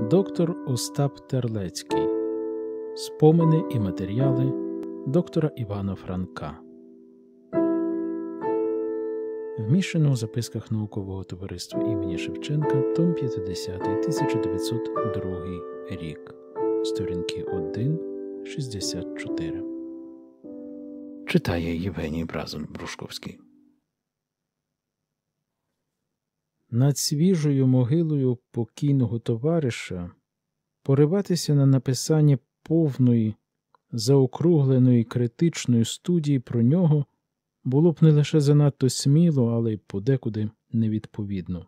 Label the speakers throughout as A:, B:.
A: Доктор Остап Терлецький. Спомини і матеріали доктора Івана Франка. Вміщено у записках наукового товариства імені Шевченка. Том 50 1902 рік. Сторінки 1. 64. Читає Євгеній Бразон Брушковський. над свіжою могилою покійного товариша пориватися на написання повної, заокругленої критичної студії про нього було б не лише занадто сміло, але й подекуди невідповідно.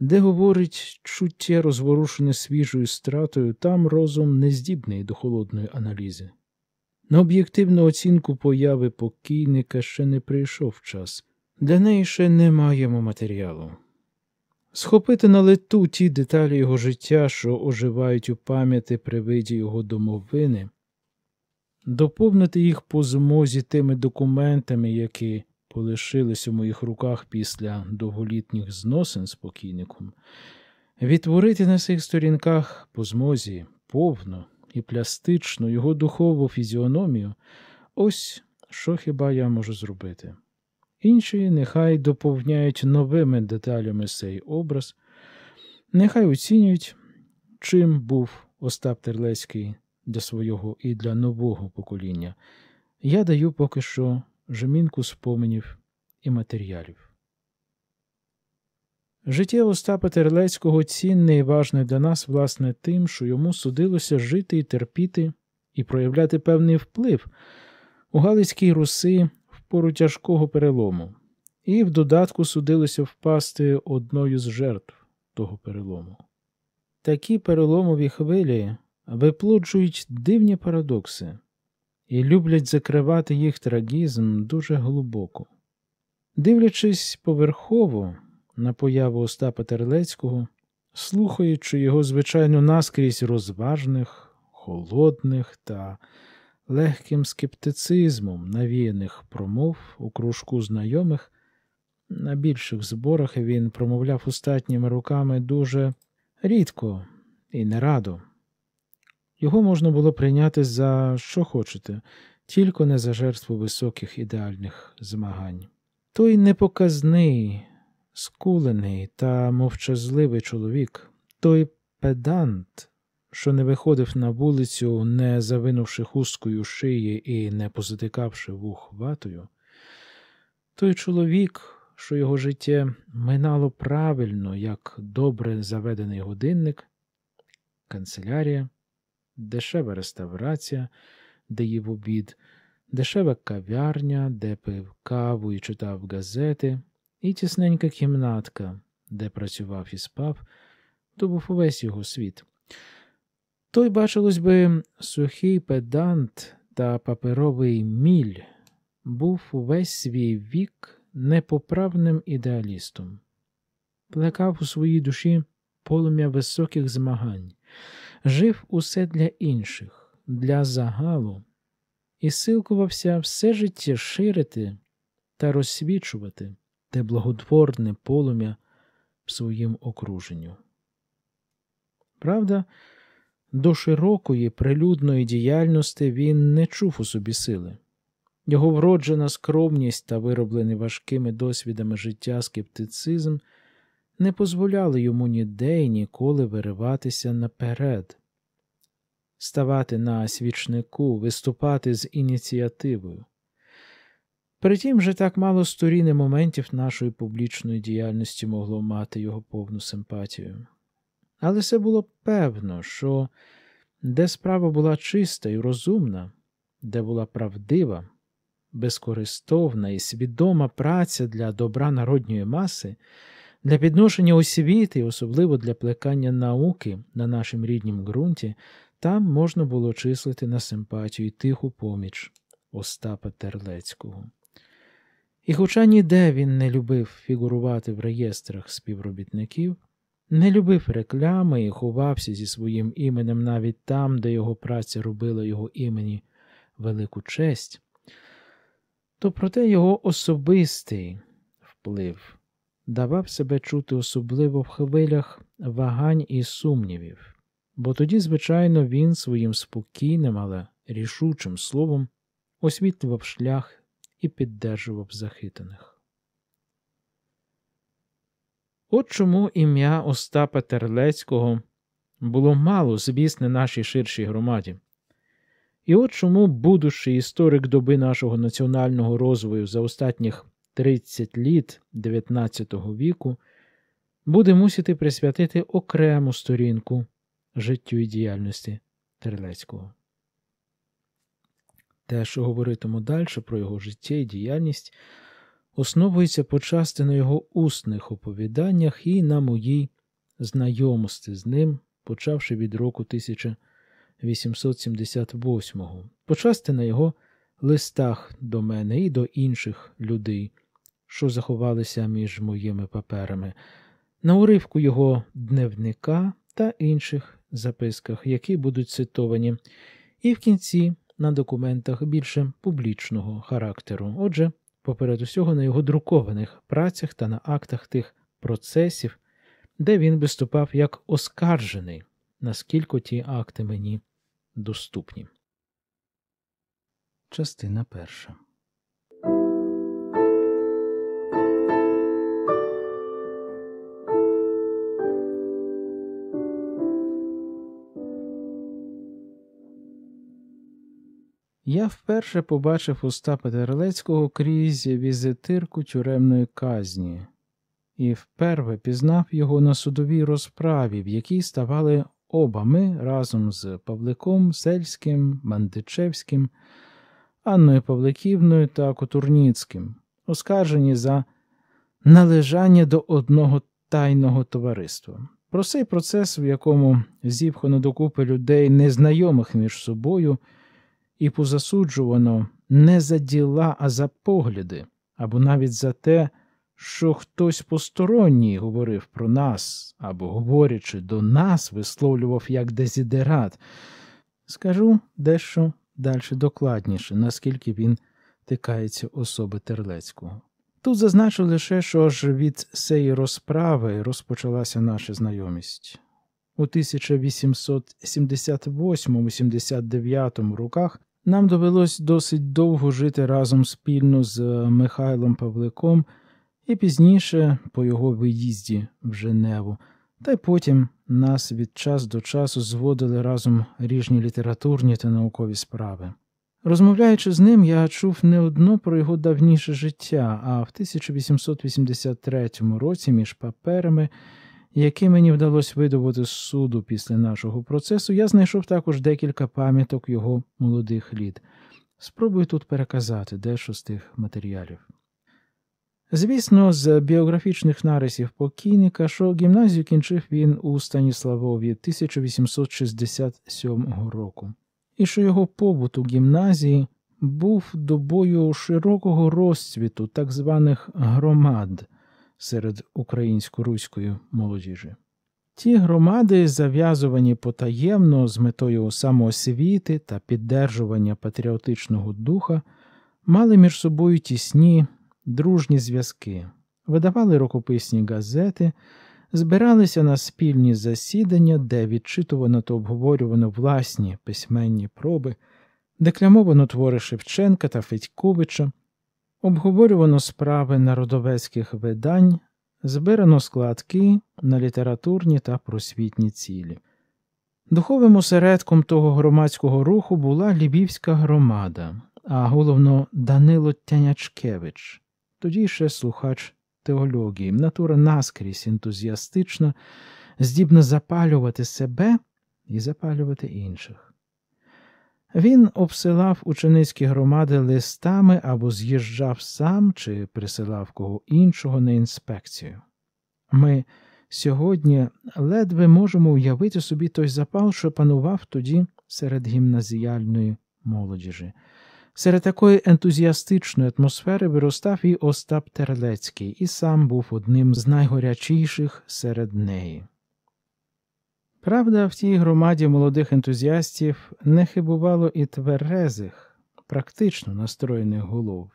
A: Де говорить чуття, розворушене свіжою стратою, там розум не здібний до холодної аналізи. На об'єктивну оцінку появи покійника ще не прийшов час, для неї ще не маємо матеріалу. Схопити на лету ті деталі його життя, що оживають у пам'яті при виді його домовини, доповнити їх по змозі тими документами, які полишились у моїх руках після довголітніх зносин з покійником, відтворити на цих сторінках по змозі повну і пластичну його духову фізіономію, ось що хіба я можу зробити інші нехай доповняють новими деталями цей образ, нехай оцінюють, чим був Остап Терлецький для свого і для нового покоління. Я даю поки що жемінку споменів і матеріалів. Життя Остапа Терлецького цінне і важне для нас, власне, тим, що йому судилося жити і терпіти і проявляти певний вплив у Галицькій Руси пору тяжкого перелому, і в додатку судилося впасти одною з жертв того перелому. Такі переломові хвилі виплоджують дивні парадокси і люблять закривати їх трагізм дуже глибоко. Дивлячись поверхово на появу Остапа Терлецького, слухаючи його, звичайно, наскрізь розважних, холодних та легким скептицизмом навіяних промов у кружку знайомих. На більших зборах він промовляв остатніми руками дуже рідко і нерадо. Його можна було прийняти за що хочете, тільки не за жертву високих ідеальних змагань. Той непоказний, скулений та мовчазливий чоловік, той педант, що не виходив на вулицю, не завинувши хусткою шиї і не позатикавши вух ватою, той чоловік, що його життя минало правильно, як добре заведений годинник, канцелярія, дешева реставрація, де їв обід, дешева кав'ярня, де пив каву і читав газети, і тісненька кімнатка, де працював і спав, то був увесь його світ той, бачилось би, сухий педант та паперовий міль був увесь свій вік непоправним ідеалістом, плекав у своїй душі полум'я високих змагань, жив усе для інших, для загалу, і силкувався все життя ширити та розсвічувати те благотворне полум'я в своїм окруженню. Правда, до широкої, прилюдної діяльності він не чув у собі сили. Його вроджена скромність та вироблений важкими досвідами життя скептицизм не дозволяли йому ніде й ніколи вириватися наперед, ставати на свічнику, виступати з ініціативою. Притім же так мало сторін моментів нашої публічної діяльності могло мати його повну симпатію. Але все було певно, що де справа була чиста і розумна, де була правдива, безкористовна і свідома праця для добра народньої маси, для підношення освіти, особливо для плекання науки на нашому ріднім ґрунті, там можна було числити на симпатію і тиху поміч Остапа Терлецького. І, хоча ніде він не любив фігурувати в реєстрах співробітників, не любив реклами і ховався зі своїм іменем навіть там, де його праця робила його імені велику честь, то проте його особистий вплив давав себе чути особливо в хвилях вагань і сумнівів, бо тоді, звичайно, він своїм спокійним, але рішучим словом освітлював шлях і піддержував захитаних. От чому ім'я Остапа Терлецького було мало звісне нашій ширшій громаді. І от чому будущий історик доби нашого національного розвою за останніх 30 літ XIX віку буде мусити присвятити окрему сторінку життю і діяльності Терлецького. Те, що говоритиму далі про його життя і діяльність основується почасти на його усних оповіданнях і на моїй знайомості з ним, почавши від року 1878, почасти на його листах до мене і до інших людей, що заховалися між моїми паперами, на уривку його дневника та інших записках, які будуть цитовані, і в кінці. На документах більше публічного характеру. Отже, поперед усього на його друкованих працях та на актах тих процесів, де він виступав як оскаржений, наскільки ті акти мені доступні. Частина перша Я вперше побачив уста Терлецького крізь візитирку тюремної казні і вперше пізнав його на судовій розправі, в якій ставали оба ми разом з Павликом, Сельським, Мандичевським, Анною Павликівною та Кутурніцьким, оскаржені за належання до одного тайного товариства. Про цей процес, в якому зіпхано докупи людей, незнайомих між собою і позасуджувано не за діла, а за погляди, або навіть за те, що хтось посторонній говорив про нас, або, говорячи до нас, висловлював як дезідерат. Скажу дещо далі докладніше, наскільки він тикається особи Терлецького. Тут зазначу лише, що ж від цієї розправи розпочалася наша знайомість. У 1878 79 роках нам довелось досить довго жити разом спільно з е, Михайлом Павликом і пізніше по його виїзді в Женеву, та й потім нас від час до часу зводили разом ріжні літературні та наукові справи. Розмовляючи з ним, я чув не одно про його давніше життя, а в 1883 році між паперами які мені вдалося видобути з суду після нашого процесу, я знайшов також декілька пам'яток його молодих літ. Спробую тут переказати дещо з тих матеріалів. Звісно, з біографічних нарисів покійника, що гімназію кінчив він у Станіславові 1867 року, і що його побут у гімназії був добою широкого розцвіту так званих громад серед українсько-руської молодіжі. Ті громади, зав'язувані потаємно з метою самоосвіти та піддержування патріотичного духа, мали між собою тісні, дружні зв'язки, видавали рукописні газети, збиралися на спільні засідання, де відчитувано та обговорювано власні письменні проби, декламовано твори Шевченка та Федьковича, Обговорювано справи народовецьких видань, збирано складки на літературні та просвітні цілі. Духовим осередком того громадського руху була Львівська громада, а головно Данило Тянячкевич, тоді ще слухач теології, натура наскрізь ентузіастична, здібна запалювати себе і запалювати інших. Він обсилав ученицькі громади листами або з'їжджав сам чи присилав кого іншого на інспекцію. Ми сьогодні ледве можемо уявити собі той запал, що панував тоді серед гімназіальної молодіжі. Серед такої ентузіастичної атмосфери виростав і Остап Терлецький, і сам був одним з найгорячіших серед неї. Правда, в тій громаді молодих ентузіастів не хибувало і тверезих, практично настроєних голов.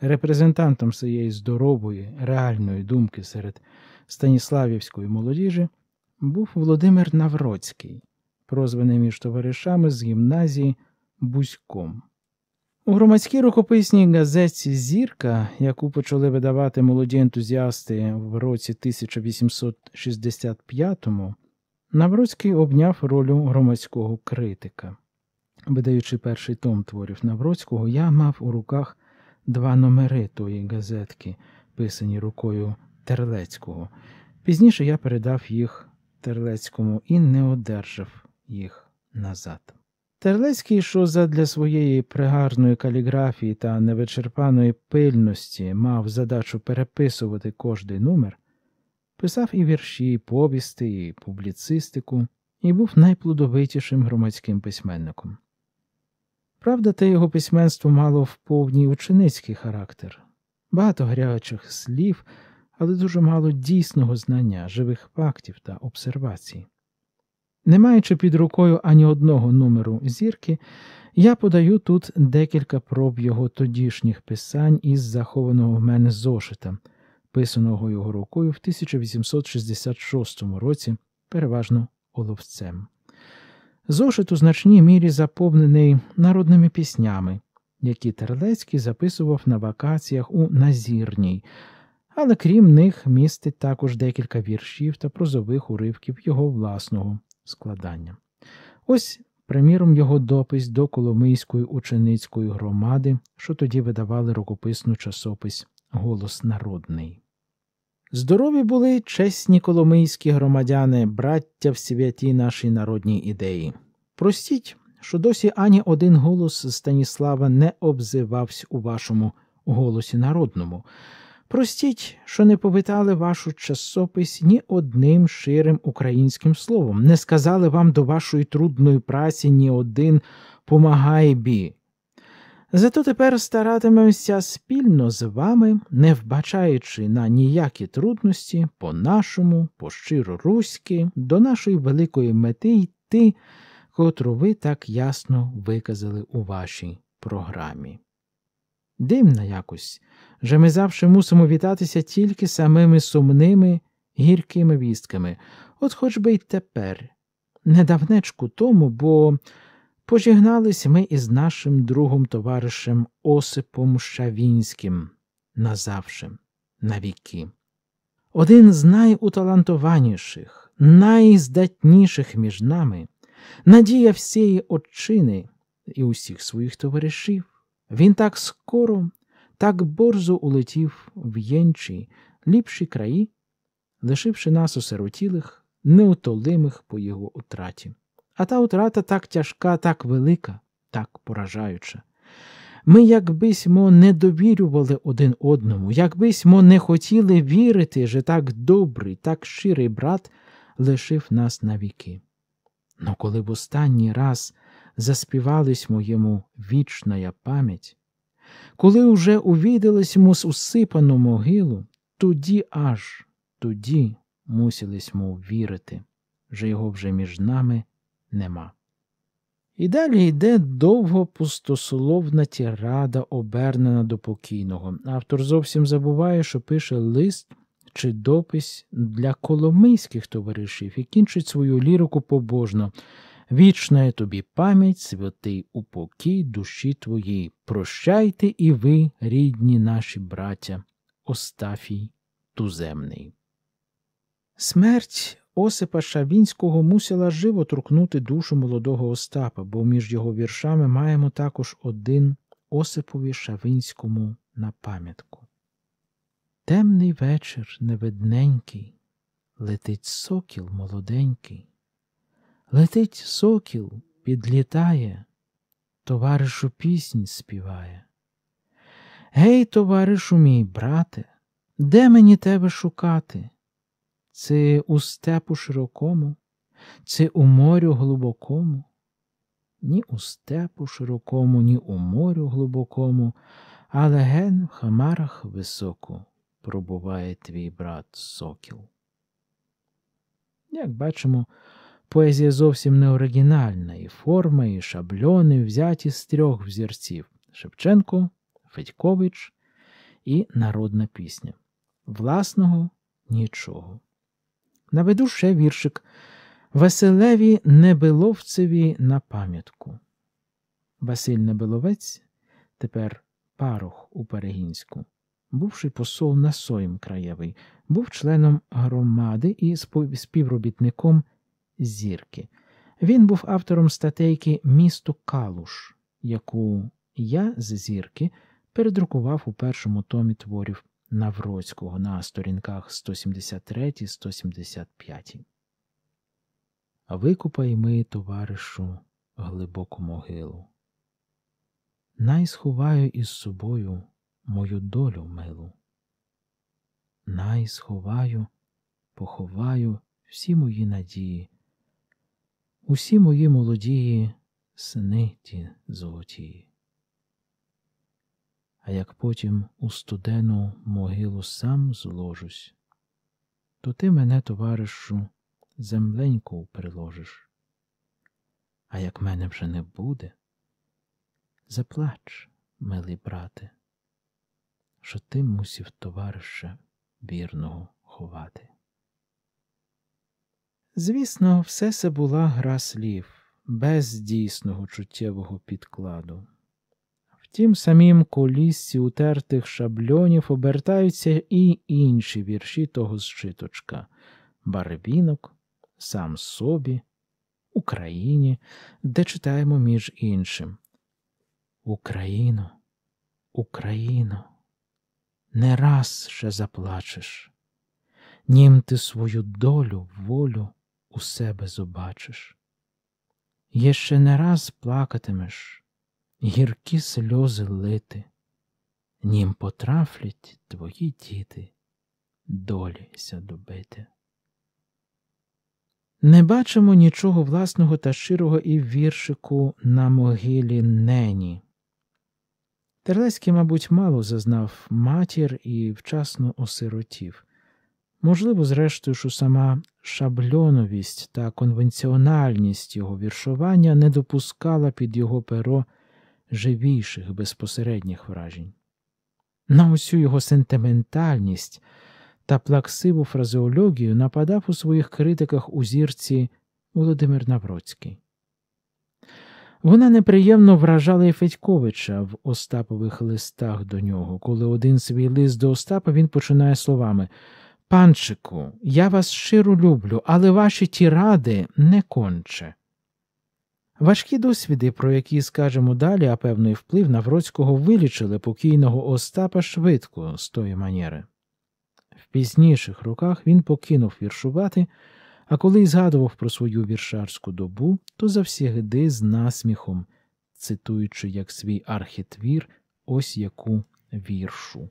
A: Репрезентантом своєї здорової, реальної думки серед Станіславівської молодіжі був Володимир Навроцький, прозваний між товаришами з гімназії Бузьком. У громадській рукописній газеті Зірка, яку почали видавати молоді ентузіасти в році 1865 Навроцький обняв ролю громадського критика. Видаючи перший том творів Навроцького, я мав у руках два номери тої газетки, писані рукою Терлецького. Пізніше я передав їх Терлецькому і не одержав їх назад. Терлецький, що задля своєї пригарної каліграфії та невичерпаної пильності мав задачу переписувати кожний номер, писав і вірші, повісти, і публіцистику, і був найплодовитішим громадським письменником. Правда, те його письменство мало в повній ученицький характер, багато гарячих слів, але дуже мало дійсного знання, живих фактів та обсервацій. Не маючи під рукою ані одного номеру зірки, я подаю тут декілька проб його тодішніх писань із захованого в мене зошита – писаного його рукою в 1866 році, переважно оловцем. Зошит у значній мірі заповнений народними піснями, які Терлецький записував на вакаціях у Назірній, але крім них містить також декілька віршів та прозових уривків його власного складання. Ось, приміром, його допис до Коломийської ученицької громади, що тоді видавали рукописну часопись Голос народний. Здорові були чесні коломийські громадяни, браття в святі нашій народній ідеї. Простіть, що досі ані один голос Станіслава не обзивався у вашому голосі народному. Простіть, що не повітали вашу часопись ні одним ширим українським словом, не сказали вам до вашої трудної праці ні один помагай бі, Зато тепер старатимемося спільно з вами, не вбачаючи на ніякі трудності по нашому, по щиро руськи, до нашої великої мети йти, котру ви так ясно виказали у вашій програмі. Дивно якось, же ми завжди мусимо вітатися тільки самими сумними, гіркими вістками, от хоч би й тепер, недавнечку тому, бо. Пожігнались ми із нашим другом товаришем Осипом Шавінським, назавше навіки. Один з найуталантованіших, найздатніших між нами, надія всієї отчини і усіх своїх товаришів, він так скоро, так борзо улетів в єнчі, ліпші краї, лишивши нас осиротілих, неутолимих по його утраті. А та утрата так тяжка, так велика, так поражаюча. Ми, якбисьмо не довірювали один одному, якбисьмо не хотіли вірити, що так добрий, так щирий брат лишив нас навіки. Но коли в останній раз заспівались моєму вічна пам'ять, коли уже увідались му з усипану могилу, тоді аж, тоді мусились му вірити, що його вже між нами нема. І далі йде довго пустословна тірада, обернена до покійного. Автор зовсім забуває, що пише лист чи допис для коломийських товаришів і кінчить свою лірику побожно. Вічна тобі пам'ять, святий упокій душі твоїй. Прощайте і ви, рідні наші браття, Остафій Туземний. Смерть Осипа Шавінського мусила живо торкнути душу молодого Остапа, бо між його віршами маємо також один Осипові Шавінському на пам'ятку. Темний вечір невидненький, летить сокіл молоденький. Летить сокіл, підлітає, товаришу піснь співає. Гей, товаришу мій брате, де мені тебе шукати? Це у степу широкому, це у морю глибокому, ні у степу широкому, ні у морю глибокому, але ген в хамарах високу пробуває твій брат сокіл. Як бачимо, поезія зовсім не оригінальна, і форма, і шабльони взяті з трьох взірців Шевченко, Федькович і народна пісня. Власного нічого наведу ще віршик Василеві Небиловцеві на пам'ятку. Василь Небиловець, тепер парох у Перегінську, бувший посол на Сойм краєвий, був членом громади і співробітником зірки. Він був автором статейки Місто Калуш, яку я з зірки передрукував у першому томі творів Навроцького на сторінках 173 175. Викупай ми, товаришу, глибоку могилу. Най сховаю із собою мою долю милу. Най сховаю, поховаю всі мої надії, усі мої молодії, сни ті золотії а як потім у студену могилу сам зложусь, то ти мене, товаришу, земленьку приложиш. А як мене вже не буде, заплач, милий брате, що ти мусів товариша вірного ховати. Звісно, все це була гра слів, без дійсного чуттєвого підкладу. Втім, самім колісці утертих шабльонів обертаються і інші вірші того зчиточка Барбінок, сам собі, Україні, де читаємо між іншим. Україну, Україну, не раз ще заплачеш, нім ти свою долю, волю у себе зобачиш, Є ще не раз плакатимеш гіркі сльози лити, нім потрафлять твої діти долі сядобити. Не бачимо нічого власного та щирого і віршику на могилі нені. Терлецький, мабуть, мало зазнав матір і вчасно осиротів. Можливо, зрештою, що сама шабльоновість та конвенціональність його віршування не допускала під його перо живіших безпосередніх вражень. На усю його сентиментальність та плаксиву фразеологію нападав у своїх критиках у зірці Володимир Навроцький. Вона неприємно вражала і Федьковича в Остапових листах до нього, коли один свій лист до Остапа він починає словами Панчику, я вас щиро люблю, але ваші тіради не конче. Важкі досвіди, про які скажемо далі, а певний вплив Навроцького вилічили покійного Остапа швидко з тої манери. В пізніших роках він покинув віршувати, а коли й згадував про свою віршарську добу, то завсігди з насміхом, цитуючи як свій архітвір, ось яку віршу.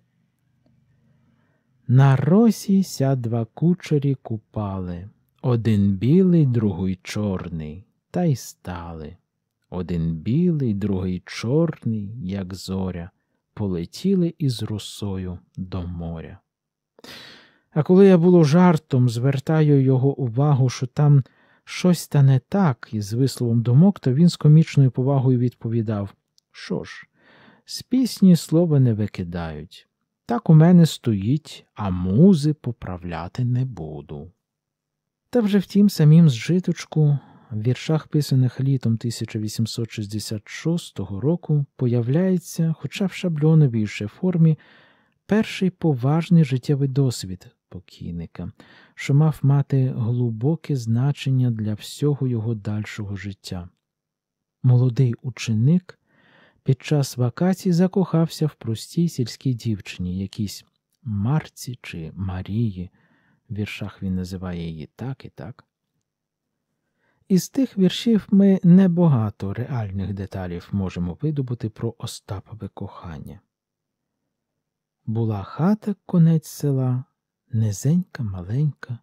A: На росі ся два кучері купали один білий, другий чорний та й стали. Один білий, другий чорний, як зоря, полетіли із русою до моря. А коли я було жартом, звертаю його увагу, що там щось та не так, із висловом думок, то він з комічною повагою відповідав Що ж, з пісні слова не викидають. Так у мене стоїть, а музи поправляти не буду. Та вже втім, самім з житочку в віршах, писаних літом 1866 року, появляється, хоча в шабльоновішій формі, перший поважний життєвий досвід покійника, що мав мати глибоке значення для всього його дальшого життя. Молодий ученик під час вакацій закохався в простій сільській дівчині, якійсь Марці чи Марії. В віршах він називає її так і так. Із тих віршів ми небагато реальних деталів можемо видобути про Остапове кохання. Була хата конець села, низенька маленька,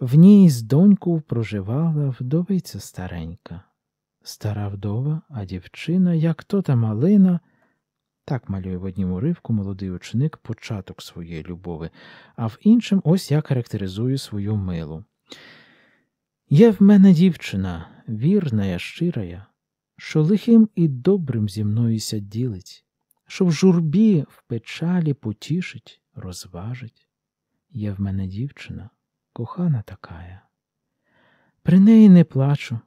A: в ній з доньку проживала вдовиця старенька, стара вдова, а дівчина, як то та малина. Так малює в однім уривку молодий ученик початок своєї любови, а в іншому ось я характеризую свою милу. Є в мене дівчина, вірная, щирая, що лихим і добрим зі мною ділить, що в журбі, в печалі потішить, розважить. Є в мене дівчина, кохана такая. При неї не плачу,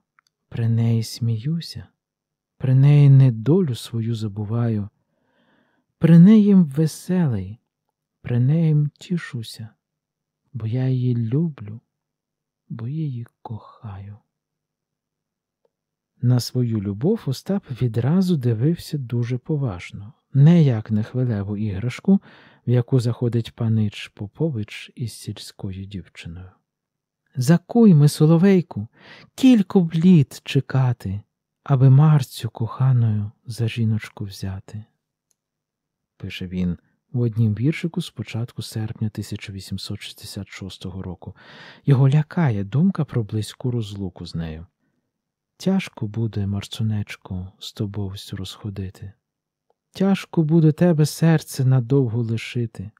A: при неї сміюся, при неї не долю свою забуваю, при неї веселий, при неї тішуся, бо я її люблю бо я її кохаю. На свою любов Остап відразу дивився дуже поважно, не як на хвилеву іграшку, в яку заходить панич Попович із сільською дівчиною. ми соловейку, кілько блід чекати, аби марцю коханою за жіночку взяти, пише він в однім віршику з початку серпня 1866 року. Його лякає думка про близьку розлуку з нею. Тяжко буде, марцунечко, з тобовістю розходити. Тяжко буде тебе серце надовго лишити.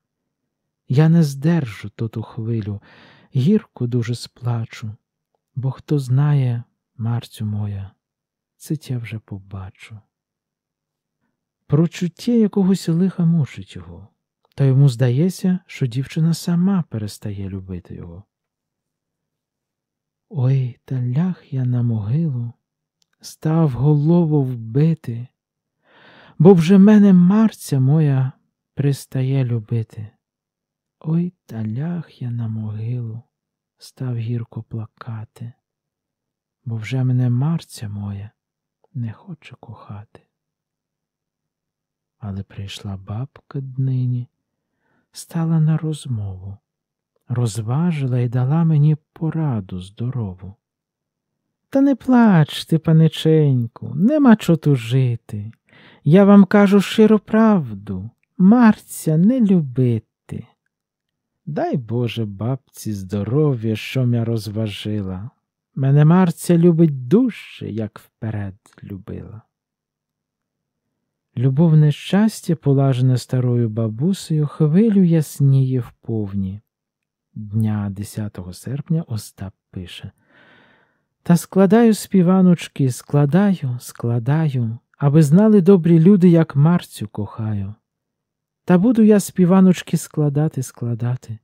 A: Я не здержу то ту хвилю, гірко дуже сплачу, бо хто знає, Марцю моя, це я вже побачу. Прочуття якогось лиха мучить його, та йому здається, що дівчина сама перестає любити його. Ой, та ляг я на могилу, став голову вбити, бо вже мене марця моя пристає любити. Ой, та ляг я на могилу, став гірко плакати, бо вже мене марця моя не хоче кохати. Але прийшла бабка днині, стала на розмову, розважила і дала мені пораду здорову. Та не плачте, панеченьку, нема чого жити. Я вам кажу щиру правду, марця не любити. Дай Боже бабці здоров'я, що м'я розважила. Мене марця любить душе, як вперед любила. Любовне щастя, полажене старою бабусею, хвилю ясніє вповні. Дня 10 серпня Остап пише Та складаю співаночки, складаю, складаю, аби знали добрі люди, як Марцю кохаю. Та буду я співаночки складати, складати,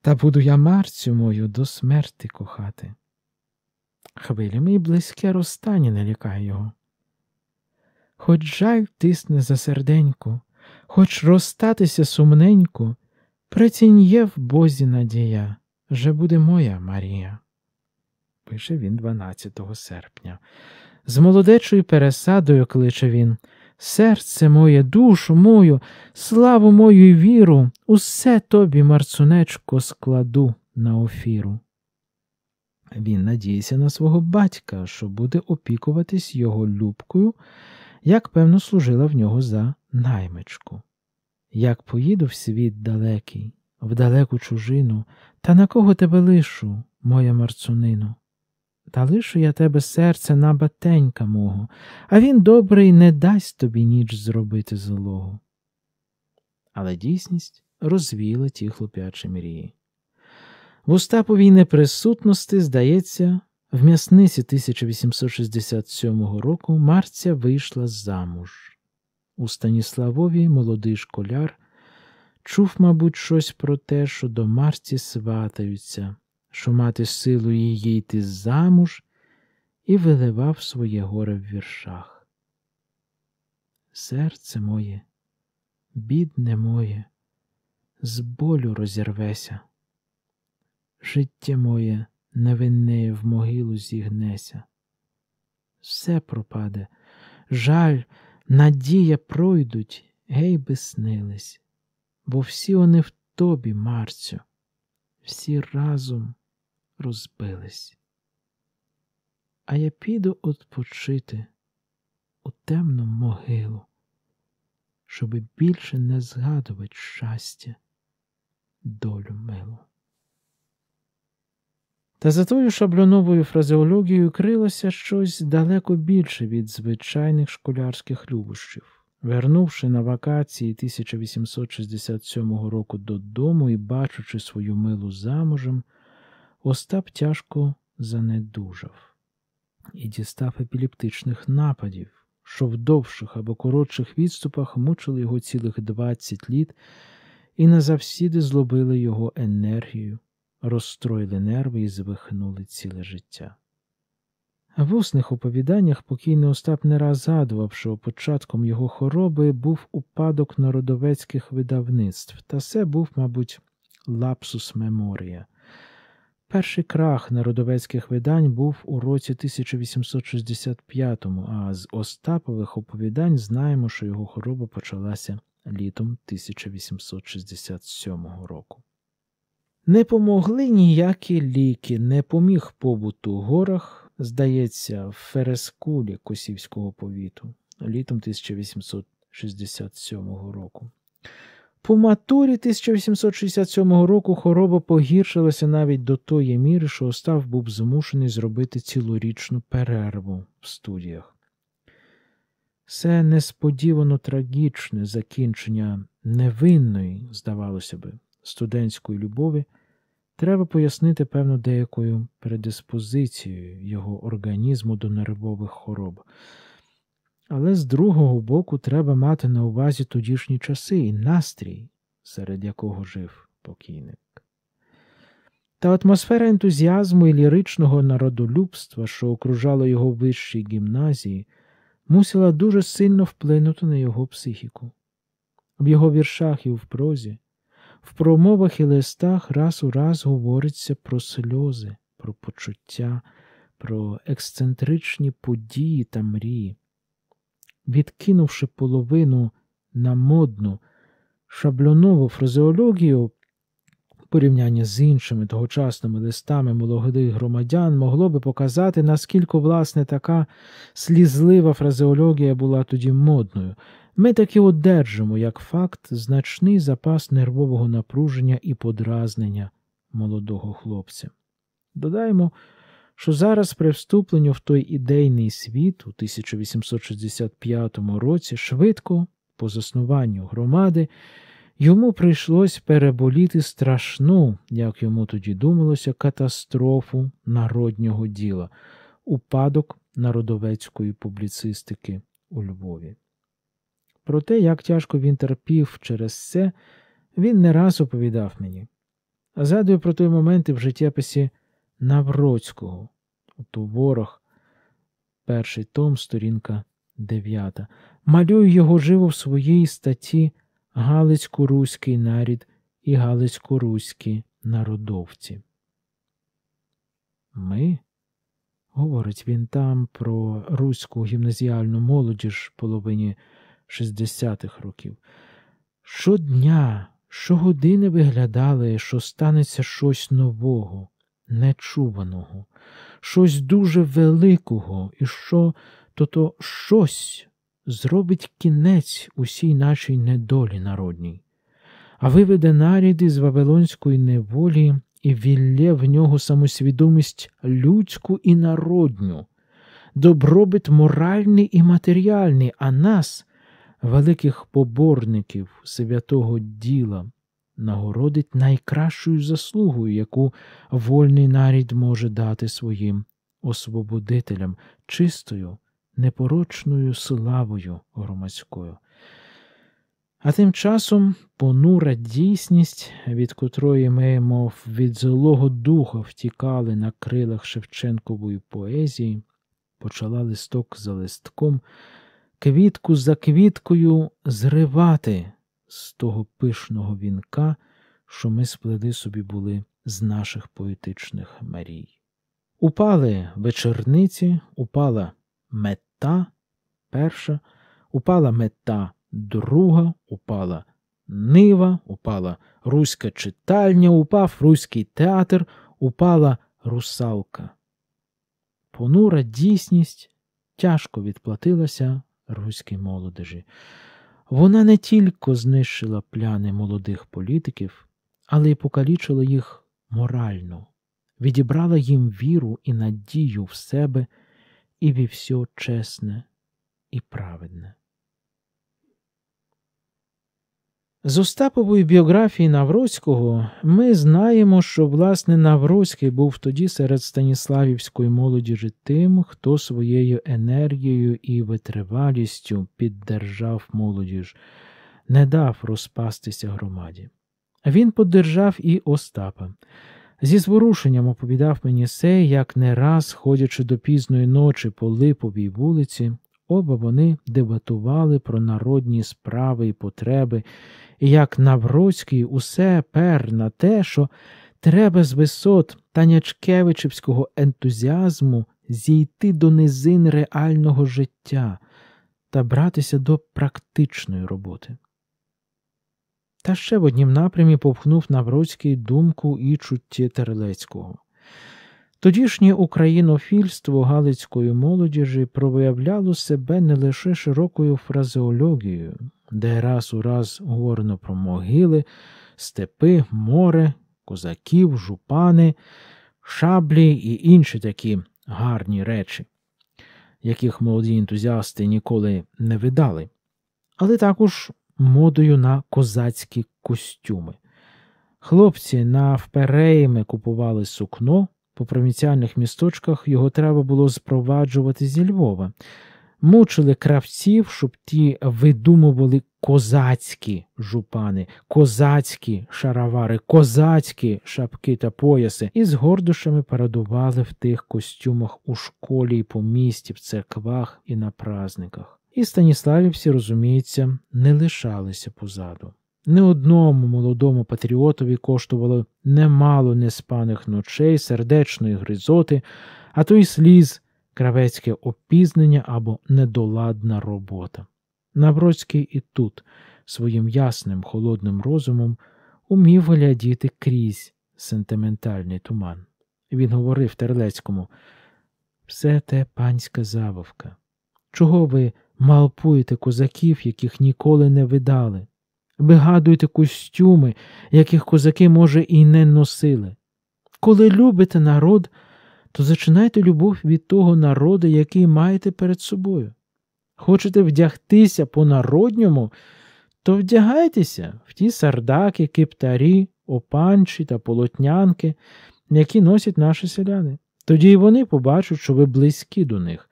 A: та буду я Марцю мою до смерти кохати. Хвилями й близьке розстання не лякає його хоч жаль тисне за серденьку, хоч розстатися сумненьку, прецінь в Бозі надія, вже буде моя Марія. Пише він 12 серпня. З молодечою пересадою кличе він Серце моє, душу мою, славу мою і віру, усе тобі, марцунечко, складу на офіру. Він надіється на свого батька, що буде опікуватись його любкою як, певно, служила в нього за наймичку. Як поїду в світ далекий, в далеку чужину, та на кого тебе лишу, моя марцунино? Та лишу я тебе серце на батенька мого, а він добрий не дасть тобі ніч зробити злого. Але дійсність розвіла ті хлоп'ячі мрії. В Остаповій неприсутності, здається, в м'ясниці 1867 року Марця вийшла замуж. У Станіславові молодий школяр чув, мабуть, щось про те, що до Марці сватаються, що мати силу її йти замуж, і виливав своє горе в віршах. Серце моє, бідне моє, з болю розірвеся. Життя моє невиннею в могилу зігнеся. Все пропаде, жаль, надія пройдуть, гей би снились, бо всі вони в тобі, Марцю, всі разом розбились. А я піду отпочити у темну могилу, щоби більше не згадувати щастя, долю милу. Та за тою шаблюновою фразеологією крилося щось далеко більше від звичайних школярських любощів. Вернувши на вакації 1867 року додому і бачучи свою милу замужем, Остап тяжко занедужав і дістав епіліптичних нападів, що в довших або коротших відступах мучили його цілих 20 літ і назавсіди злобили його енергію розстроїли нерви і звихнули ціле життя. В усних оповіданнях покійний Остап не раз згадував, що початком його хвороби був упадок народовецьких видавництв, та це був, мабуть, лапсус меморія. Перший крах народовецьких видань був у році 1865 а з Остапових оповідань знаємо, що його хвороба почалася літом 1867 року. Не помогли ніякі ліки, не поміг побут у горах, здається, в Ферескулі Косівського повіту літом 1867 року. По матурі 1867 року хвороба погіршилася навіть до тої міри, що Остав був змушений зробити цілорічну перерву в студіях. Це несподівано трагічне закінчення невинної, здавалося би, студентської любові Треба пояснити певно деякою предиспозицією його організму до нервових хвороб. Але з другого боку треба мати на увазі тодішні часи і настрій, серед якого жив покійник. Та атмосфера ентузіазму і ліричного народолюбства, що окружало його в вищій гімназії, мусила дуже сильно вплинути на його психіку. В його віршах і в прозі. В промовах і листах раз у раз говориться про сльози, про почуття, про ексцентричні події та мрії. Відкинувши половину на модну шабльонову фразеологію, порівняння з іншими тогочасними листами молодих громадян могло би показати, наскільки власне така слізлива фразеологія була тоді модною. Ми таки одержимо як факт значний запас нервового напруження і подразнення молодого хлопця. Додаємо, що зараз при вступленню в той ідейний світ у 1865 році швидко, по заснуванню громади, Йому прийшлось переболіти страшну, як йому тоді думалося, катастрофу народнього діла, упадок народовецької публіцистики у Львові. Про те, як тяжко він терпів через це, він не раз оповідав мені. Згадую про той момент і в життєписі Навроцького, у ворог, перший том, сторінка 9. Малюю його живо в своїй статті. Галицько-руський нарід і Галицько-руські народовці. Ми, говорить він там про руську гімназіальну молодіж половині 60-х років, щодня, щогодини виглядали, що станеться щось нового, нечуваного, щось дуже великого, і що то то щось зробить кінець усій нашій недолі народній, а виведе нарід із Вавилонської неволі і вілє в нього самосвідомість людську і народню, добробит моральний і матеріальний, а нас, великих поборників святого діла. Нагородить найкращою заслугою, яку вольний нарід може дати своїм освободителям, чистою непорочною славою громадською. А тим часом понура дійсність, від котрої ми, мов від злого духа, втікали на крилах Шевченкової поезії, почала листок за листком, квітку за квіткою зривати з того пишного вінка, що ми сплели собі були з наших поетичних марій. Упали вечорниці, упала мета перша, упала мета друга, упала нива, упала руська читальня, упав руський театр, упала русалка. Понура дійсність тяжко відплатилася руській молодежі. Вона не тільки знищила пляни молодих політиків, але й покалічила їх морально, відібрала їм віру і надію в себе. І во все честно и праведно. З Остапової біографії Навроцького ми знаємо, що власне Навроцький був тоді серед станіславівської молодіжі тим, хто своєю енергією і витривалістю піддержав молодіж, не дав розпастися громаді. Він поддержав і Остапа зі зворушенням оповідав мені все, як не раз, ходячи до пізної ночі по липовій вулиці, оба вони дебатували про народні справи і потреби, і як Навроцький усе пер на те, що треба з висот танячкевичівського ентузіазму зійти до низин реального життя та братися до практичної роботи. Та ще в однім напрямі попхнув Навроцький думку і чутті Терлецького. Тодішнє українофільство Галицької молодіжі проявляло себе не лише широкою фразеологією, де раз у раз говорно про могили, степи, море, козаків, жупани, шаблі і інші такі гарні речі, яких молоді ентузіасти ніколи не видали, але також модою на козацькі костюми. Хлопці на вперейми купували сукно, по провінціальних місточках його треба було спроваджувати зі Львова, мучили кравців, щоб ті видумували козацькі жупани, козацькі шаровари, козацькі шапки та пояси, і з гордушами парадували в тих костюмах у школі і по місті, в церквах і на празниках. І станіславівці, розуміється, не лишалися позаду. Не одному молодому патріотові коштувало немало неспаних ночей, сердечної гризоти, а то й сліз, кравецьке опізнення або недоладна робота. Навроцький і тут, своїм ясним холодним розумом, умів глядіти крізь сентиментальний туман. Він говорив Терлецькому: все те панська завовка. Чого ви? Малпуєте козаків, яких ніколи не видали. Вигадуєте костюми, яких козаки, може, і не носили. Коли любите народ, то зачинайте любов від того народу, який маєте перед собою. Хочете вдягтися по народньому, то вдягайтеся в ті сардаки, киптарі, опанчі та полотнянки, які носять наші селяни. Тоді й вони побачать, що ви близькі до них.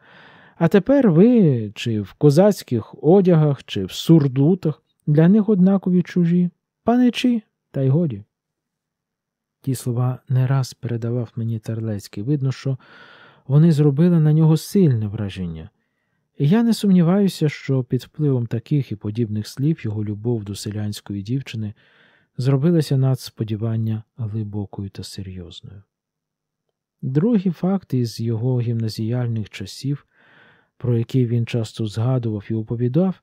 A: А тепер ви чи в козацьких одягах, чи в сурдутах для них однакові чужі, паничі, та й годі. Ті слова не раз передавав мені Терлецький, видно, що вони зробили на нього сильне враження, і я не сумніваюся, що під впливом таких і подібних слів його любов до селянської дівчини зробилася над сподівання глибокою та серйозною. Другі факт із його гімназіяльних часів про який він часто згадував і оповідав,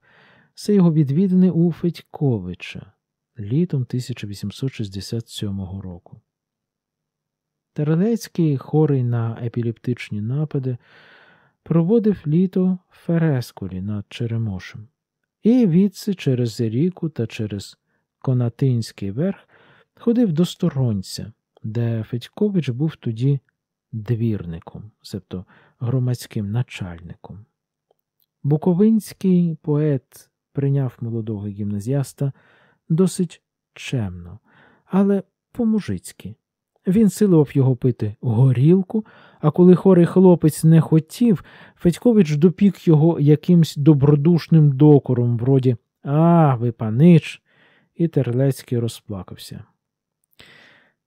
A: це його відвідини у Федьковича літом 1867 року. Тернецький, хорий на епілептичні напади, проводив літо в Ферескулі над Черемошем, і відси через ріку та через Конатинський верх ходив до Сторонця, де Федькович був тоді двірником, себто громадським начальником. Буковинський поет прийняв молодого гімназіаста досить чемно, але по-мужицьки. Він силував його пити горілку, а коли хорий хлопець не хотів, Федькович допік його якимсь добродушним докором, вроді А, ви панич, і Терлецький розплакався.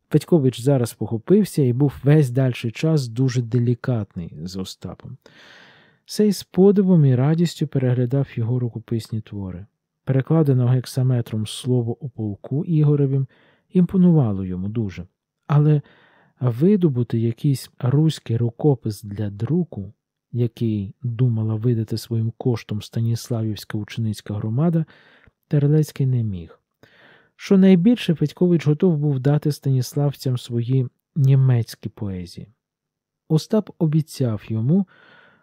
A: Петькович зараз похопився і був весь дальший час дуже делікатний з Остапом. Сей з подивом і радістю переглядав його рукописні твори. Перекладеного гексаметром слово у полку Ігоревім імпонувало йому дуже, але видобути якийсь руський рукопис для друку, який думала видати своїм коштом Станіславівська ученицька громада, Терлецький не міг що найбільше Федькович готов був дати станіславцям свої німецькі поезії. Остап обіцяв йому,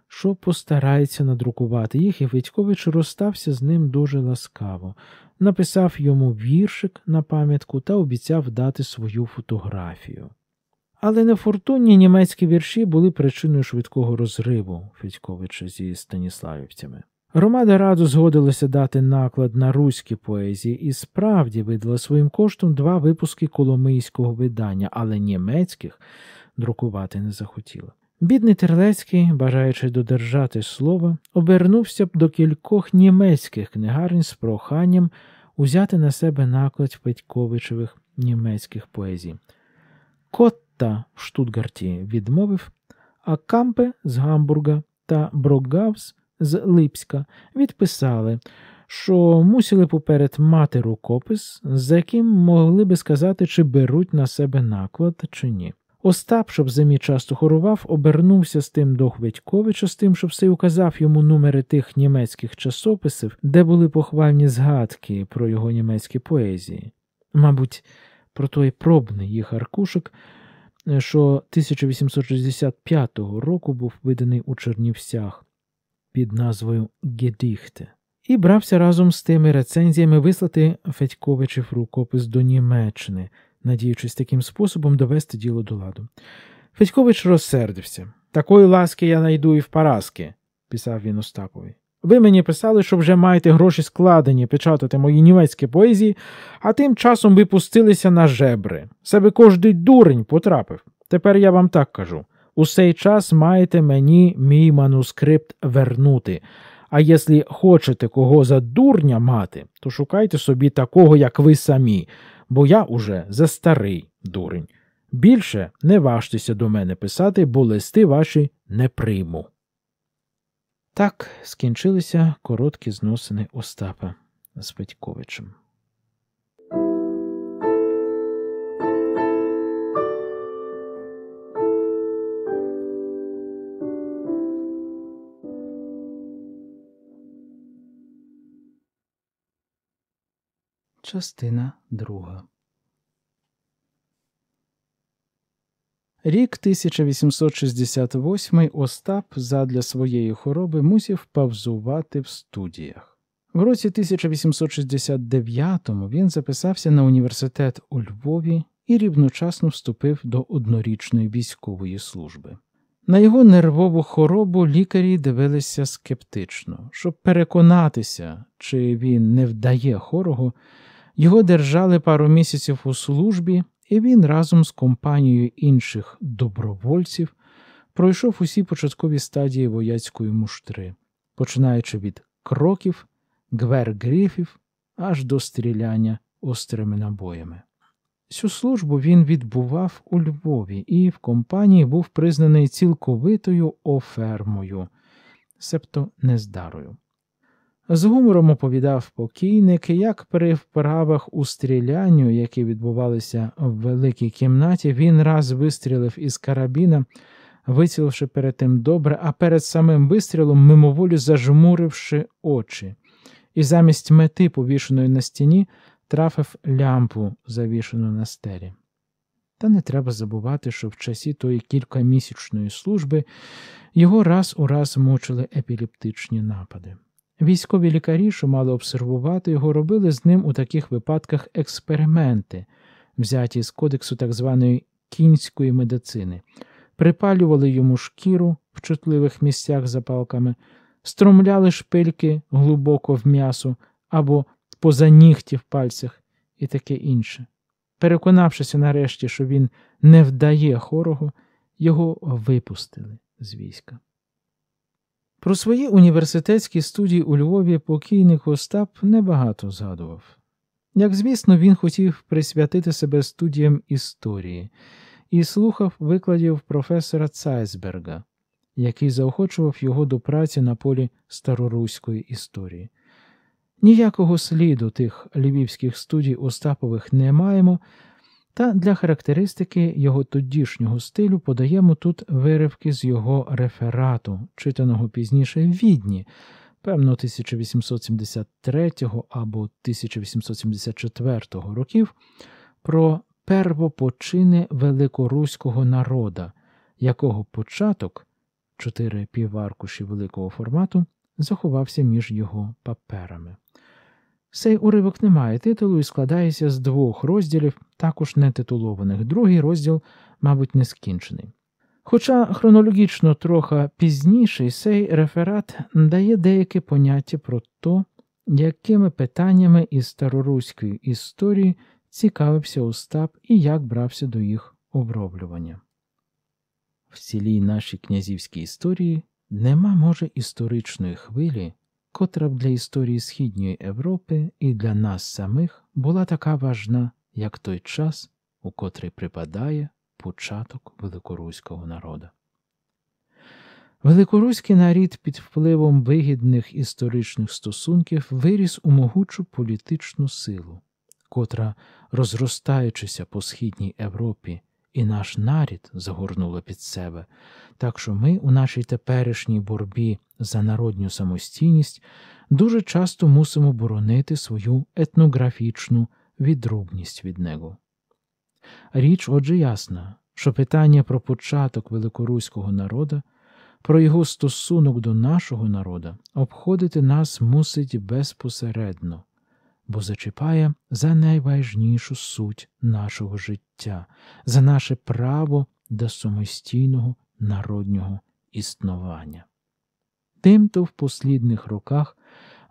A: що постарається надрукувати їх, і Федькович розстався з ним дуже ласкаво, написав йому віршик на пам'ятку та обіцяв дати свою фотографію. Але нефортунні німецькі вірші були причиною швидкого розриву Федьковича зі Станіславівцями. Громада раду згодилася дати наклад на руські поезії і справді видала своїм коштом два випуски коломийського видання, але німецьких друкувати не захотіла. Бідний Терлецький, бажаючи додержати слово, обернувся б до кількох німецьких книгарень з проханням узяти на себе наклад Петьковичевих німецьких поезій. Котта в Штутгарті відмовив, а Кампе з Гамбурга та Брогавс з Липська відписали, що мусили поперед мати рукопис, за яким могли би сказати, чи беруть на себе наклад, чи ні. Остап, щоб зимі часто хорував, обернувся з тим до Хвитьковича, з тим, щоб сей указав йому номери тих німецьких часописів, де були похвальні згадки про його німецькі поезії. Мабуть, про той пробний їх аркушик, що 1865 року був виданий у Чернівцях, під назвою «Гедіхте». і брався разом з тими рецензіями вислати Федьковичів рукопис до Німеччини, надіючись таким способом довести діло до ладу. Федькович розсердився. Такої ласки я найду і в Параски, писав він Остапові. Ви мені писали, що вже маєте гроші складені печатати мої німецькі поезії, а тим часом ви пустилися на жебри. Себе кожний дурень потрапив. Тепер я вам так кажу. У сей час маєте мені мій манускрипт вернути. А якщо хочете кого за дурня мати, то шукайте собі такого, як ви самі, бо я уже за старий дурень. Більше не важтеся до мене писати, бо листи ваші не прийму. Так скінчилися короткі зносини Остапа з Петьковичем. Частина друга. Рік 1868 Остап задля своєї хороби мусів павзувати в студіях. В році 1869 він записався на університет у Львові і рівночасно вступив до однорічної військової служби. На його нервову хворобу лікарі дивилися скептично, щоб переконатися, чи він не вдає хорого, його держали пару місяців у службі, і він разом з компанією інших добровольців пройшов усі початкові стадії вояцької муштри, починаючи від кроків, гвергрифів аж до стріляння острими набоями. Цю службу він відбував у Львові і в компанії був признаний цілковитою офермою, себто нездарою. З гумором оповідав покійник, як при вправах у стрілянню, які відбувалися в великій кімнаті, він раз вистрілив із карабіна, виціливши перед тим добре, а перед самим вистрілом мимоволі зажмуривши очі, і замість мети, повішеної на стіні, трафив лямпу, завішену на стері. Та не треба забувати, що в часі тої кількамісячної служби його раз у раз мучили епілептичні напади. Військові лікарі, що мали обсервувати його, робили з ним у таких випадках експерименти, взяті з кодексу так званої кінської медицини, припалювали йому шкіру в чутливих місцях запалками, струмляли шпильки глибоко в м'ясо або поза нігті в пальцях і таке інше. Переконавшися нарешті, що він не вдає хорого, його випустили з війська. Про свої університетські студії у Львові покійник Остап небагато згадував. Як звісно, він хотів присвятити себе студіям історії і слухав викладів професора Цайсберга, який заохочував його до праці на полі староруської історії. Ніякого сліду тих львівських студій Остапових не маємо. Та для характеристики його тодішнього стилю подаємо тут виривки з його реферату, читаного пізніше в Відні, певно, 1873 або 1874 років, про первопочини великоруського народа, якого початок, чотири піваркуші великого формату, заховався між його паперами. Цей уривок не має титулу і складається з двох розділів, також нетитулованих, Другий розділ, мабуть, нескінчений. Хоча хронологічно трохи пізніший цей реферат дає деякі поняття про те, якими питаннями із староруської історії цікавився Остап і як брався до їх оброблювання. В цілій нашій князівській історії нема, може, історичної хвилі котра б для історії Східньої Європи і для нас самих була така важна, як той час, у котрий припадає початок великоруського народу. Великоруський нарід під впливом вигідних історичних стосунків виріс у могучу політичну силу, котра, розростаючися по східній Європі і наш нарід загорнуло під себе, так що ми у нашій теперішній борбі за народню самостійність дуже часто мусимо боронити свою етнографічну відрубність від нього. Річ, отже, ясна, що питання про початок великоруського народа, про його стосунок до нашого народа обходити нас мусить безпосередньо бо зачіпає за найважнішу суть нашого життя, за наше право до самостійного народнього існування. Тимто в послідних роках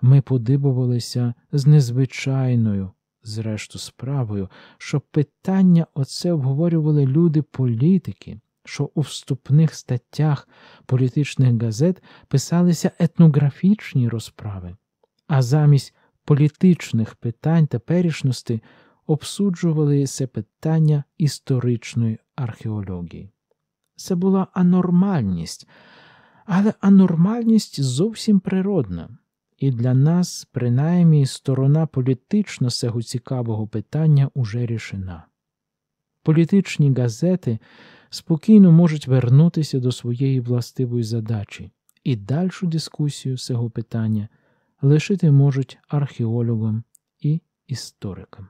A: ми подибувалися з незвичайною, зрешту, справою, що питання оце обговорювали люди політики. Що у вступних статтях політичних газет писалися етнографічні розправи, а замість політичних питань теперішності обсуджувалися питання історичної археології. Це була анормальність, але анормальність зовсім природна. І для нас, принаймні, сторона політично цього цікавого питання уже рішена. Політичні газети спокійно можуть вернутися до своєї властивої задачі і дальшу дискусію цього питання лишити можуть археологам і історикам.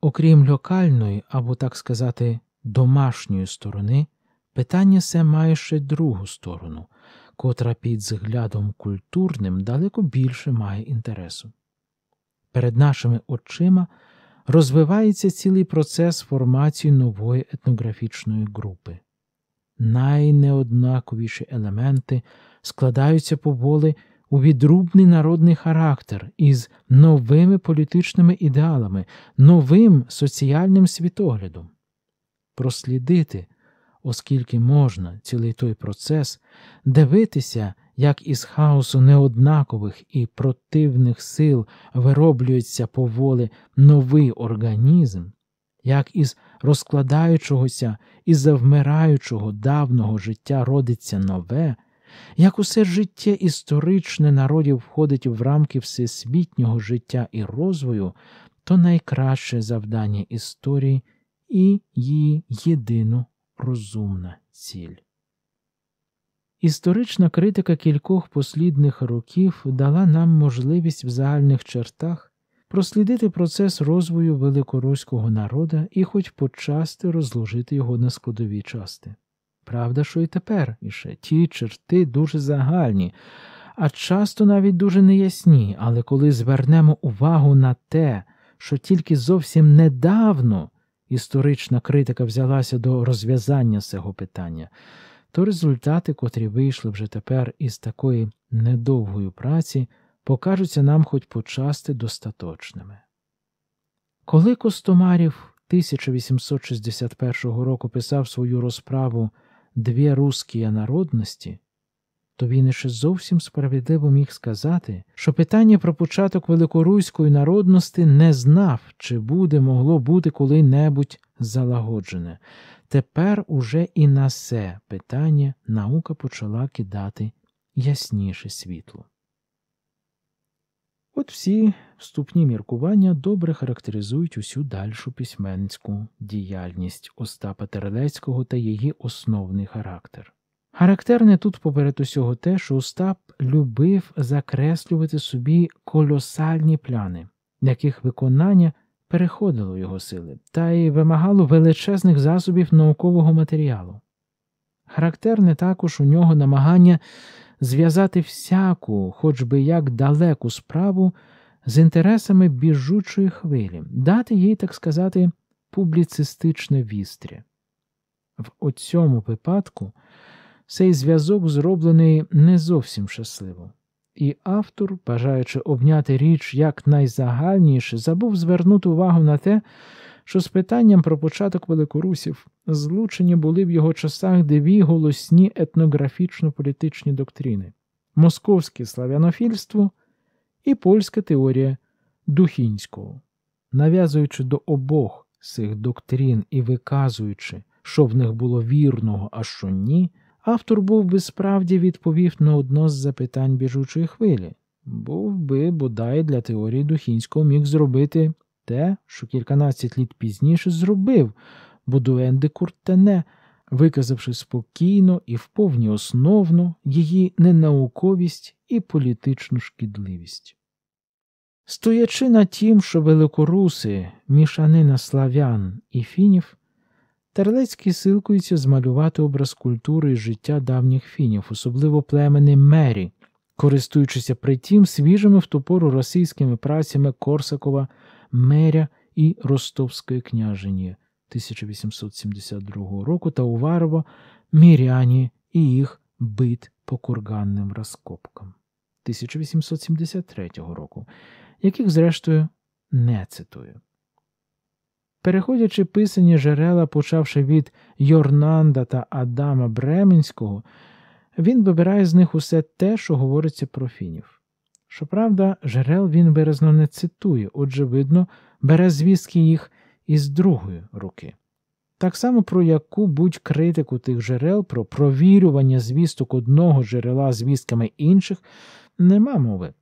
A: Окрім локальної або, так сказати, домашньої сторони, питання це має ще другу сторону, котра під зглядом культурним далеко більше має інтересу. Перед нашими очима розвивається цілий процес формації нової етнографічної групи найнеоднаковіші елементи складаються поволи у відрубний народний характер із новими політичними ідеалами, новим соціальним світоглядом. Прослідити, оскільки можна цілий той процес, дивитися, як із хаосу неоднакових і противних сил вироблюється поволі новий організм, як із розкладаючогося і завмираючого давнього життя родиться нове, як усе життя історичне народів входить в рамки всесвітнього життя і розвою, то найкраще завдання історії і її єдину розумна ціль. Історична критика кількох послідних років дала нам можливість в загальних чертах прослідити процес розвою великоруського народа і хоч почасти розложити його на складові части. Правда, що і тепер іще ті черти дуже загальні, а часто навіть дуже неясні, але коли звернемо увагу на те, що тільки зовсім недавно історична критика взялася до розв'язання цього питання, то результати, котрі вийшли вже тепер із такої недовгої праці, покажуться нам хоч почасти достаточними. Коли Костомарів 1861 року писав свою розправу Дві русські народності, то він іще зовсім справедливо міг сказати, що питання про початок великоруської народності не знав, чи буде могло бути коли-небудь залагоджене. Тепер уже і на це питання наука почала кидати ясніше світло. От всі вступні міркування добре характеризують усю дальшу письменницьку діяльність Остапа Терлецького та її основний характер. Характерне тут поперед усього те, що Остап любив закреслювати собі колосальні пляни, яких виконання переходило його сили, та й вимагало величезних засобів наукового матеріалу. Характерне також у нього намагання зв'язати всяку, хоч би як далеку справу з інтересами біжучої хвилі, дати їй, так сказати, публіцистичне вістря. В оцьому випадку цей зв'язок зроблений не зовсім щасливо, і автор, бажаючи обняти річ як найзагальніше, забув звернути увагу на те, що з питанням про початок великорусів злучені були в його часах дві голосні етнографічно-політичні доктрини московське славянофільство і польська теорія Духінського. Нав'язуючи до обох цих доктрин і виказуючи, що в них було вірного, а що ні, автор був би справді відповів на одно з запитань біжучої хвилі, був би, бодай для теорії Духінського міг зробити те, що кільканадцять літ пізніше зробив, Будуенде Куртене, виказавши спокійно і вповні основно її ненауковість і політичну шкідливість. Стоячи на тім, що великоруси, мішанина славян і фінів, Терлецький силкується змалювати образ культури і життя давніх фінів, особливо племени Мері, користуючися притім свіжими в ту пору російськими працями Корсакова, Меря і Ростовської княжині, 1872 року та Уварова міряні і їх бит по курганним розкопкам 1873 року, яких, зрештою, не цитую. Переходячи писання джерела, почавши від Йорнанда та Адама Бремінського, він вибирає з них усе те, що говориться про фінів. Щоправда, джерел він виразно не цитує, отже, видно, бере звістки їх із другої руки. Так само про яку будь критику тих джерел, про провірювання звісток одного джерела звістками інших, нема мови.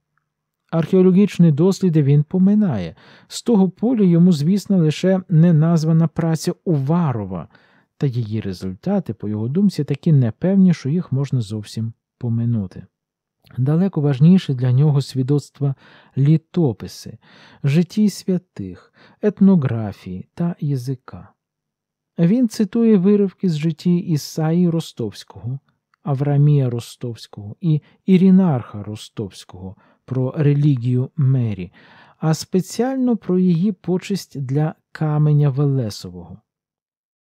A: Археологічні досліди він поминає, з того поля йому, звісно, лише неназвана праця Уварова, та її результати, по його думці, такі непевні, що їх можна зовсім поминути. Далеко важніше для нього свідоцтва літописи, житті святих, етнографії та язика. Він цитує виривки з житті Ісаї Ростовського, Аврамія Ростовського і Ірінарха Ростовського про релігію Мері, а спеціально про її почесть для Каменя Велесового.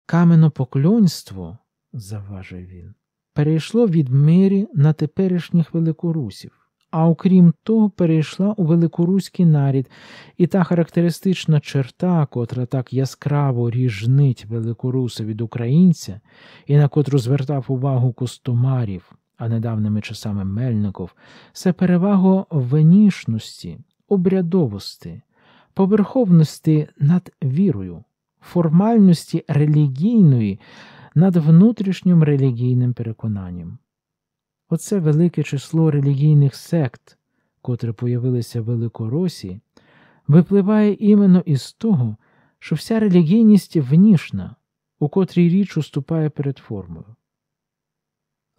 A: Каменопоклонство, заважив він, перейшло від мирі на теперішніх великорусів, а окрім того, перейшла у великоруський нарід, і та характеристична черта, котра так яскраво ріжнить великоруса від українця, і на котру звертав увагу костомарів, а недавними часами Мельников, це перевага венішності, обрядовості, поверховності над вірою, формальності релігійної над внутрішнім релігійним переконанням. Оце велике число релігійних сект, котрі появилися в Великоросії, випливає іменно із того, що вся релігійність внішна, у котрій річ уступає перед формою.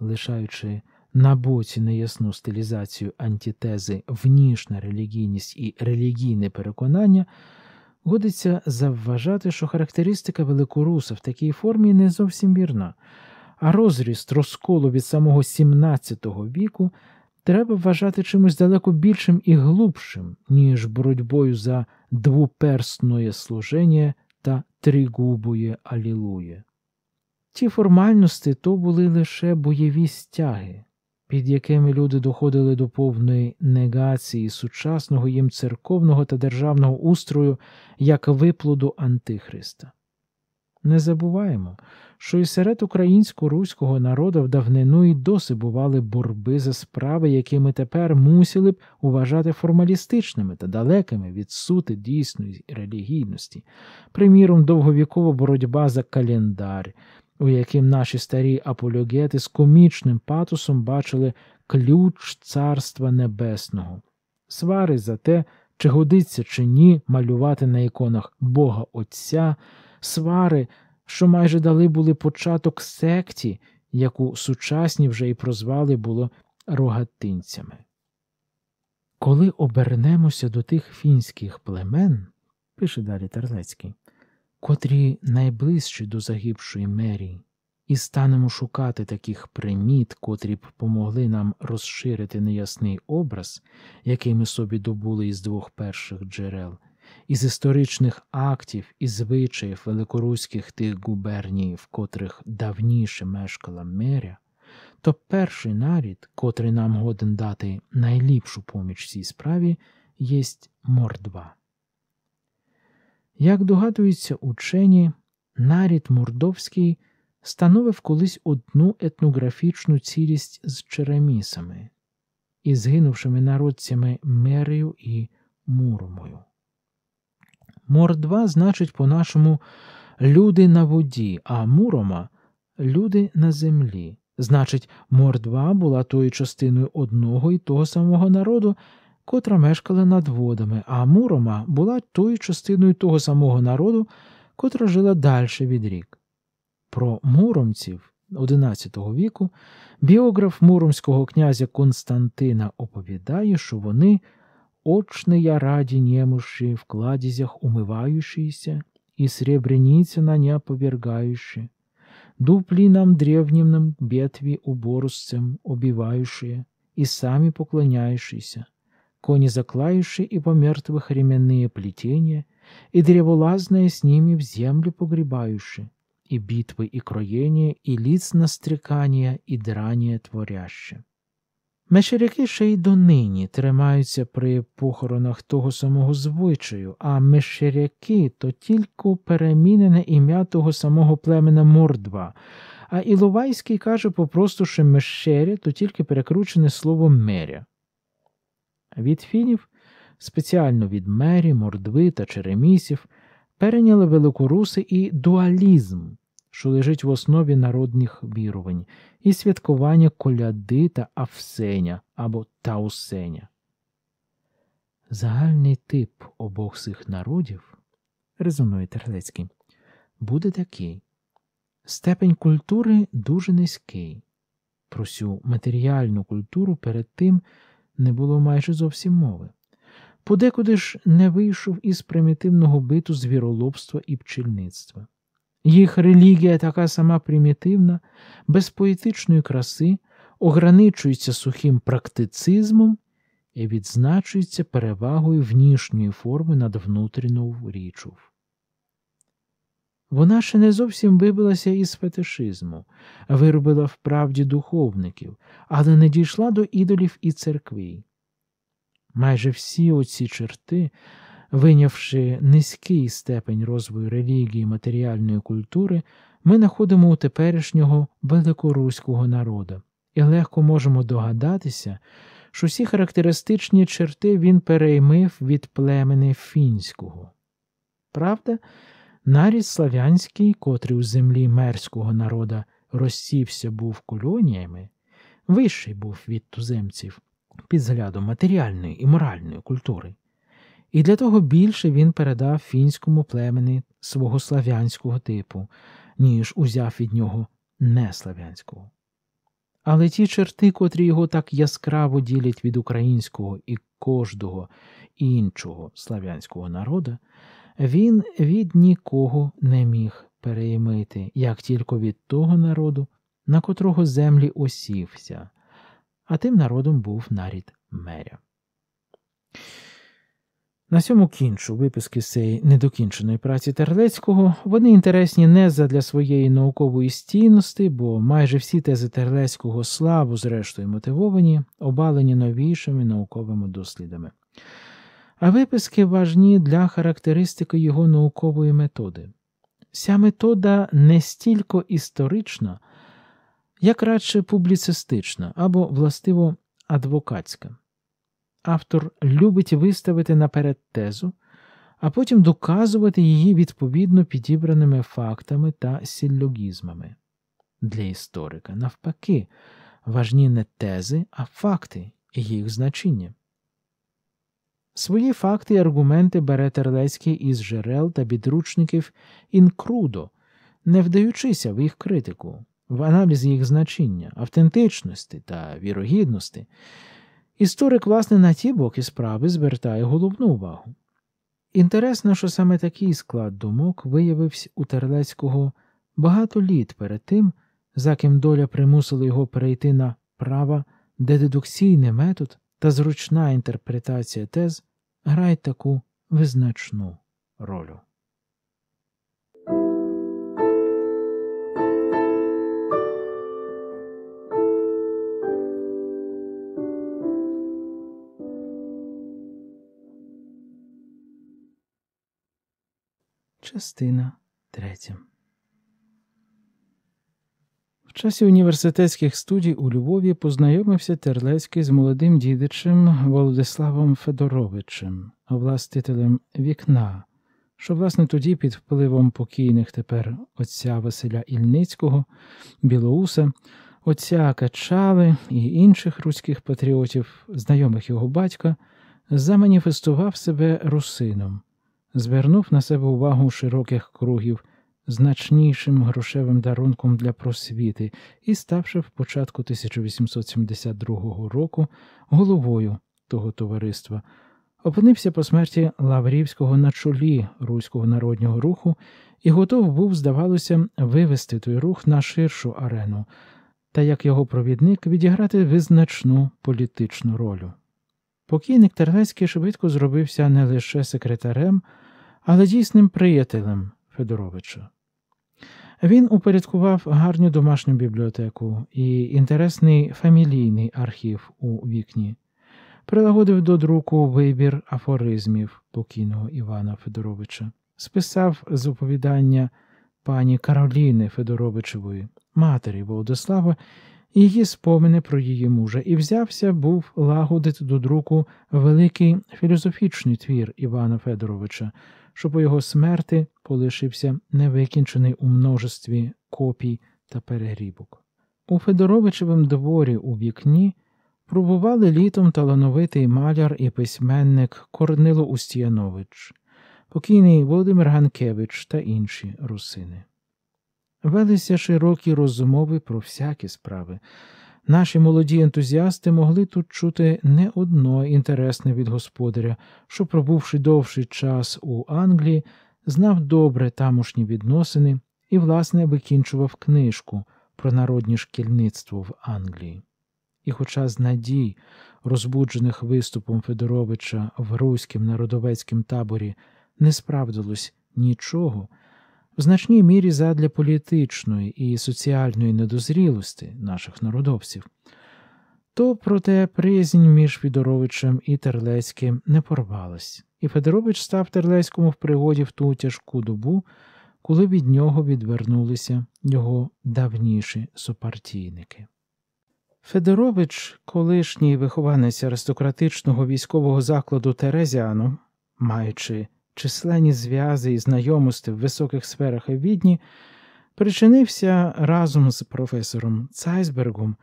A: Лишаючи на боці неясну стилізацію антітези внішна релігійність і релігійне переконання. Годиться завважати, що характеристика великоруса в такій формі не зовсім вірна, а розріст розколу від самого XVII віку треба вважати чимось далеко більшим і глубшим, ніж боротьбою за двуперстное служення та тригубує алілує. Ті формальності то були лише бойові стяги під якими люди доходили до повної негації сучасного їм церковного та державного устрою як виплоду Антихриста. Не забуваємо, що і серед українсько-руського народу в давнину і досі бували борби за справи, які ми тепер мусили б уважати формалістичними та далекими від сути дійсної релігійності, приміром, довговікова боротьба за календар, у яким наші старі апологети з комічним патусом бачили ключ Царства Небесного, свари за те, чи годиться чи ні малювати на іконах Бога Отця, свари, що майже дали були початок секті, яку сучасні вже і прозвали було рогатинцями. Коли обернемося до тих фінських племен, пише далі Терлецький, котрі найближчі до загибшої мері, і станемо шукати таких приміт, котрі б помогли нам розширити неясний образ, який ми собі добули із двох перших джерел, із історичних актів і звичаїв великоруських тих губерній, в котрих давніше мешкала меря. То перший нарід, котрий нам годен дати найліпшу поміч цій справі, єсть мордва. Як догадуються учені, нарід Мордовський становив колись одну етнографічну цілість з черемісами і згинувшими народцями Мерію і Муромою. Мордва значить по-нашому люди на воді, а мурома люди на землі. Значить, Мордва була тою частиною одного і того самого народу, котра мешкала над водами, а Мурома була тою частиною того самого народу, котра жила далі від рік. Про муромців XI віку біограф муромського князя Константина оповідає, що вони я раді немуші в кладізях умивающіся, і сребреніця на не повергающі, дуплі нам древнім бетві уборусцем обівающие, і самі поклоняючіся. Коні заклающие і по мертвых ременные плетения, и древолазные с ними в землю погребающие, и битвы, и кроение, и лиц настрикання, і драння творяще. Мешеряки ще й донині тримаються при похоронах того самого звичаю, а мешеряки то тільки перемінене ім'я того самого племена Мордва. А Іловайський каже попросту, що мешері то тільки перекручене слово меря від фінів, спеціально від мері, мордви та черемісів, перейняли великоруси і дуалізм, що лежить в основі народних вірувань, і святкування коляди та Авсеня або Таусеня. Загальний тип обох цих народів, резонує Терлецький, буде такий. Степень культури дуже низький. Про цю матеріальну культуру перед тим не було майже зовсім мови. Подекуди ж не вийшов із примітивного биту звіролобства і пчільництва. Їх релігія, така сама примітивна, без поетичної краси, ограничується сухим практицизмом і відзначується перевагою внішньої форми над внутрішньою річув. Вона ще не зовсім вибилася із фетишизму, виробила вправді духовників, але не дійшла до ідолів і церкві. Майже всі оці черти, винявши низький степень розвою релігії матеріальної культури, ми знаходимо у теперішнього великоруського народу і легко можемо догадатися, що всі характеристичні черти він переймив від племени фінського. Правда? Наріс славянський, котрий у землі мерського народа розсівся був колоніями, вищий був від туземців під зглядом матеріальної і моральної культури, і для того більше він передав фінському племені свого славянського типу, ніж узяв від нього неславянського. Але ті черти, котрі його так яскраво ділять від українського і кожного іншого славянського народу він від нікого не міг переймити, як тільки від того народу, на котрого землі осівся, а тим народом був нарід меря. На цьому кінчу виписки з цієї недокінченої праці Терлецького вони інтересні не задля своєї наукової стійності, бо майже всі тези Терлецького славу, зрештою, мотивовані, обалені новішими науковими дослідами а виписки важні для характеристики його наукової методи. Ця метода не стільки історична, як радше публіцистична або, властиво, адвокатська. Автор любить виставити наперед тезу, а потім доказувати її відповідно підібраними фактами та силлогізмами. Для історика, навпаки, важні не тези, а факти і їх значення. Свої факти і аргументи бере Терлецький із джерел та підручників інкрудо, не вдаючися в їх критику, в аналізі їх значення, автентичності та вірогідності. Історик, власне, на ті боки справи звертає головну увагу. Інтересно, що саме такий склад думок виявився у Терлецького багато літ перед тим, за ким доля примусила його перейти на права де дедукційний метод та зручна інтерпретація тез грають таку визначну роль. Частина третя в часі університетських студій у Львові познайомився Терлецький з молодим дідичем Володиславом Федоровичем, властителем вікна, що, власне, тоді під впливом покійних тепер отця Василя Ільницького, Білоуса, отця Качали і інших руських патріотів, знайомих його батька, заманіфестував себе русином, звернув на себе увагу широких кругів значнішим грошевим дарунком для просвіти і ставши в початку 1872 року головою того товариства, опинився по смерті Лаврівського на чолі руського народнього руху і готов був, здавалося, вивести той рух на ширшу арену та як його провідник відіграти визначну політичну роль. Покійник Терлецький швидко зробився не лише секретарем, але дійсним приятелем Федоровича. Він упорядкував гарню домашню бібліотеку і інтересний фамілійний архів у вікні, прилагодив до друку вибір афоризмів покійного Івана Федоровича, списав з оповідання пані Кароліни Федоровичевої, матері Володислава її спомини про її мужа і взявся був лагодити до друку великий філософічний твір Івана Федоровича, що по його смерти полишився невикінчений у множестві копій та перегрібок. У Федоровичевому дворі у вікні пробували літом талановитий маляр і письменник Корнило Устіянович, покійний Володимир Ганкевич та інші русини. Велися широкі розмови про всякі справи. Наші молоді ентузіасти могли тут чути не одно інтересне від господаря, що, пробувши довший час у Англії, знав добре тамошні відносини і, власне, викінчував книжку про народні шкільництво в Англії. І, хоча з надій, розбуджених виступом Федоровича в руським народовецьким таборі, не справдилось нічого в значній мірі задля політичної і соціальної недозрілості наших народовців, то, проте, приязнь між Федоровичем і Терлецьким не порвалась, і Федорович став Терлецькому в пригоді в ту тяжку добу, коли від нього відвернулися його давніші супартійники. Федорович, колишній вихованець аристократичного військового закладу Терезіану, маючи численні зв'язи і знайомості в високих сферах Відні, причинився разом з професором Цайсбергом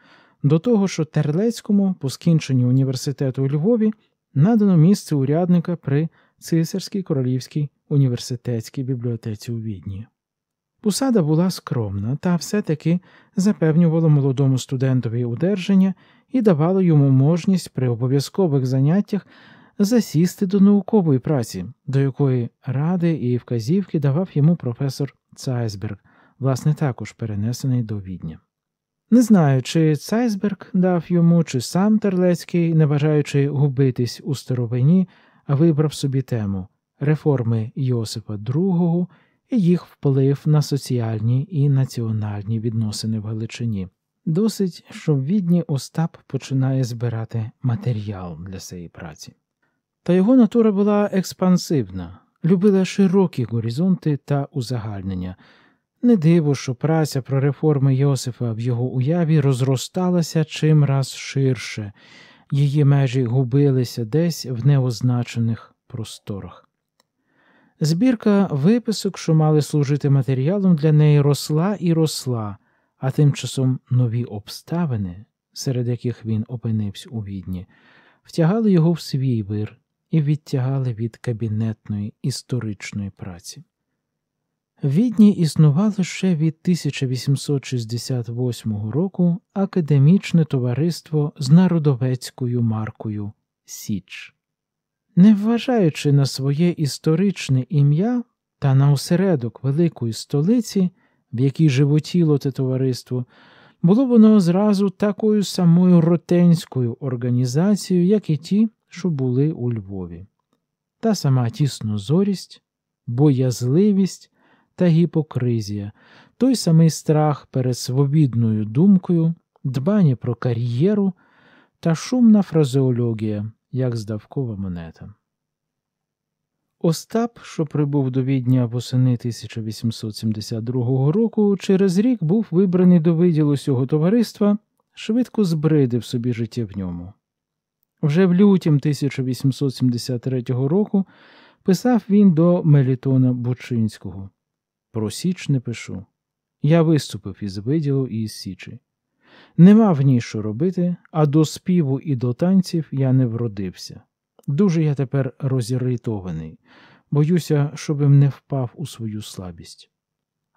A: до того, що Терлецькому по скінченню університету у Львові надано місце урядника при Цисарській королівській університетській бібліотеці у Відні. Посада була скромна та все-таки запевнювала молодому студентові удержання і давала йому можність при обов'язкових заняттях засісти до наукової праці, до якої ради і вказівки давав йому професор Цайсберг, власне, також перенесений до Відня. Не знаю, чи Цайсберг дав йому, чи сам Терлецький, не бажаючи губитись у старовині, вибрав собі тему реформи Йосипа II і їх вплив на соціальні і національні відносини в Галичині. Досить, що в відні Остап починає збирати матеріал для цієї праці. Та його натура була експансивна, любила широкі горизонти та узагальнення. Не диво, що праця про реформи Йосифа в його уяві розросталася чимраз ширше, її межі губилися десь в неозначених просторах. Збірка виписок, що мали служити матеріалом для неї, росла і росла, а тим часом нові обставини, серед яких він опинився у відні, втягали його в свій вир і відтягали від кабінетної історичної праці. Відні існувало ще від 1868 року академічне товариство з народовецькою маркою Січ. Не вважаючи на своє історичне ім'я та на осередок великої столиці, в якій животіло те товариство, було воно зразу такою самою ротенською організацією, як і ті, що були у Львові, та сама тіснозорість, боязливість та гіпокризія, той самий страх перед свобідною думкою, дбання про кар'єру та шумна фразеологія, як здавкова монета. Остап, що прибув до відня восени 1872 року, через рік був вибраний до виділу цього товариства, швидко збридив собі життя в ньому. Вже в лютім 1873 року писав він до Мелітона Бучинського Про Січ не пишу. Я виступив із виділу і із Січі. Нема в ній що робити, а до співу і до танців я не вродився. Дуже я тепер розіритований, боюся, щобим не впав у свою слабість.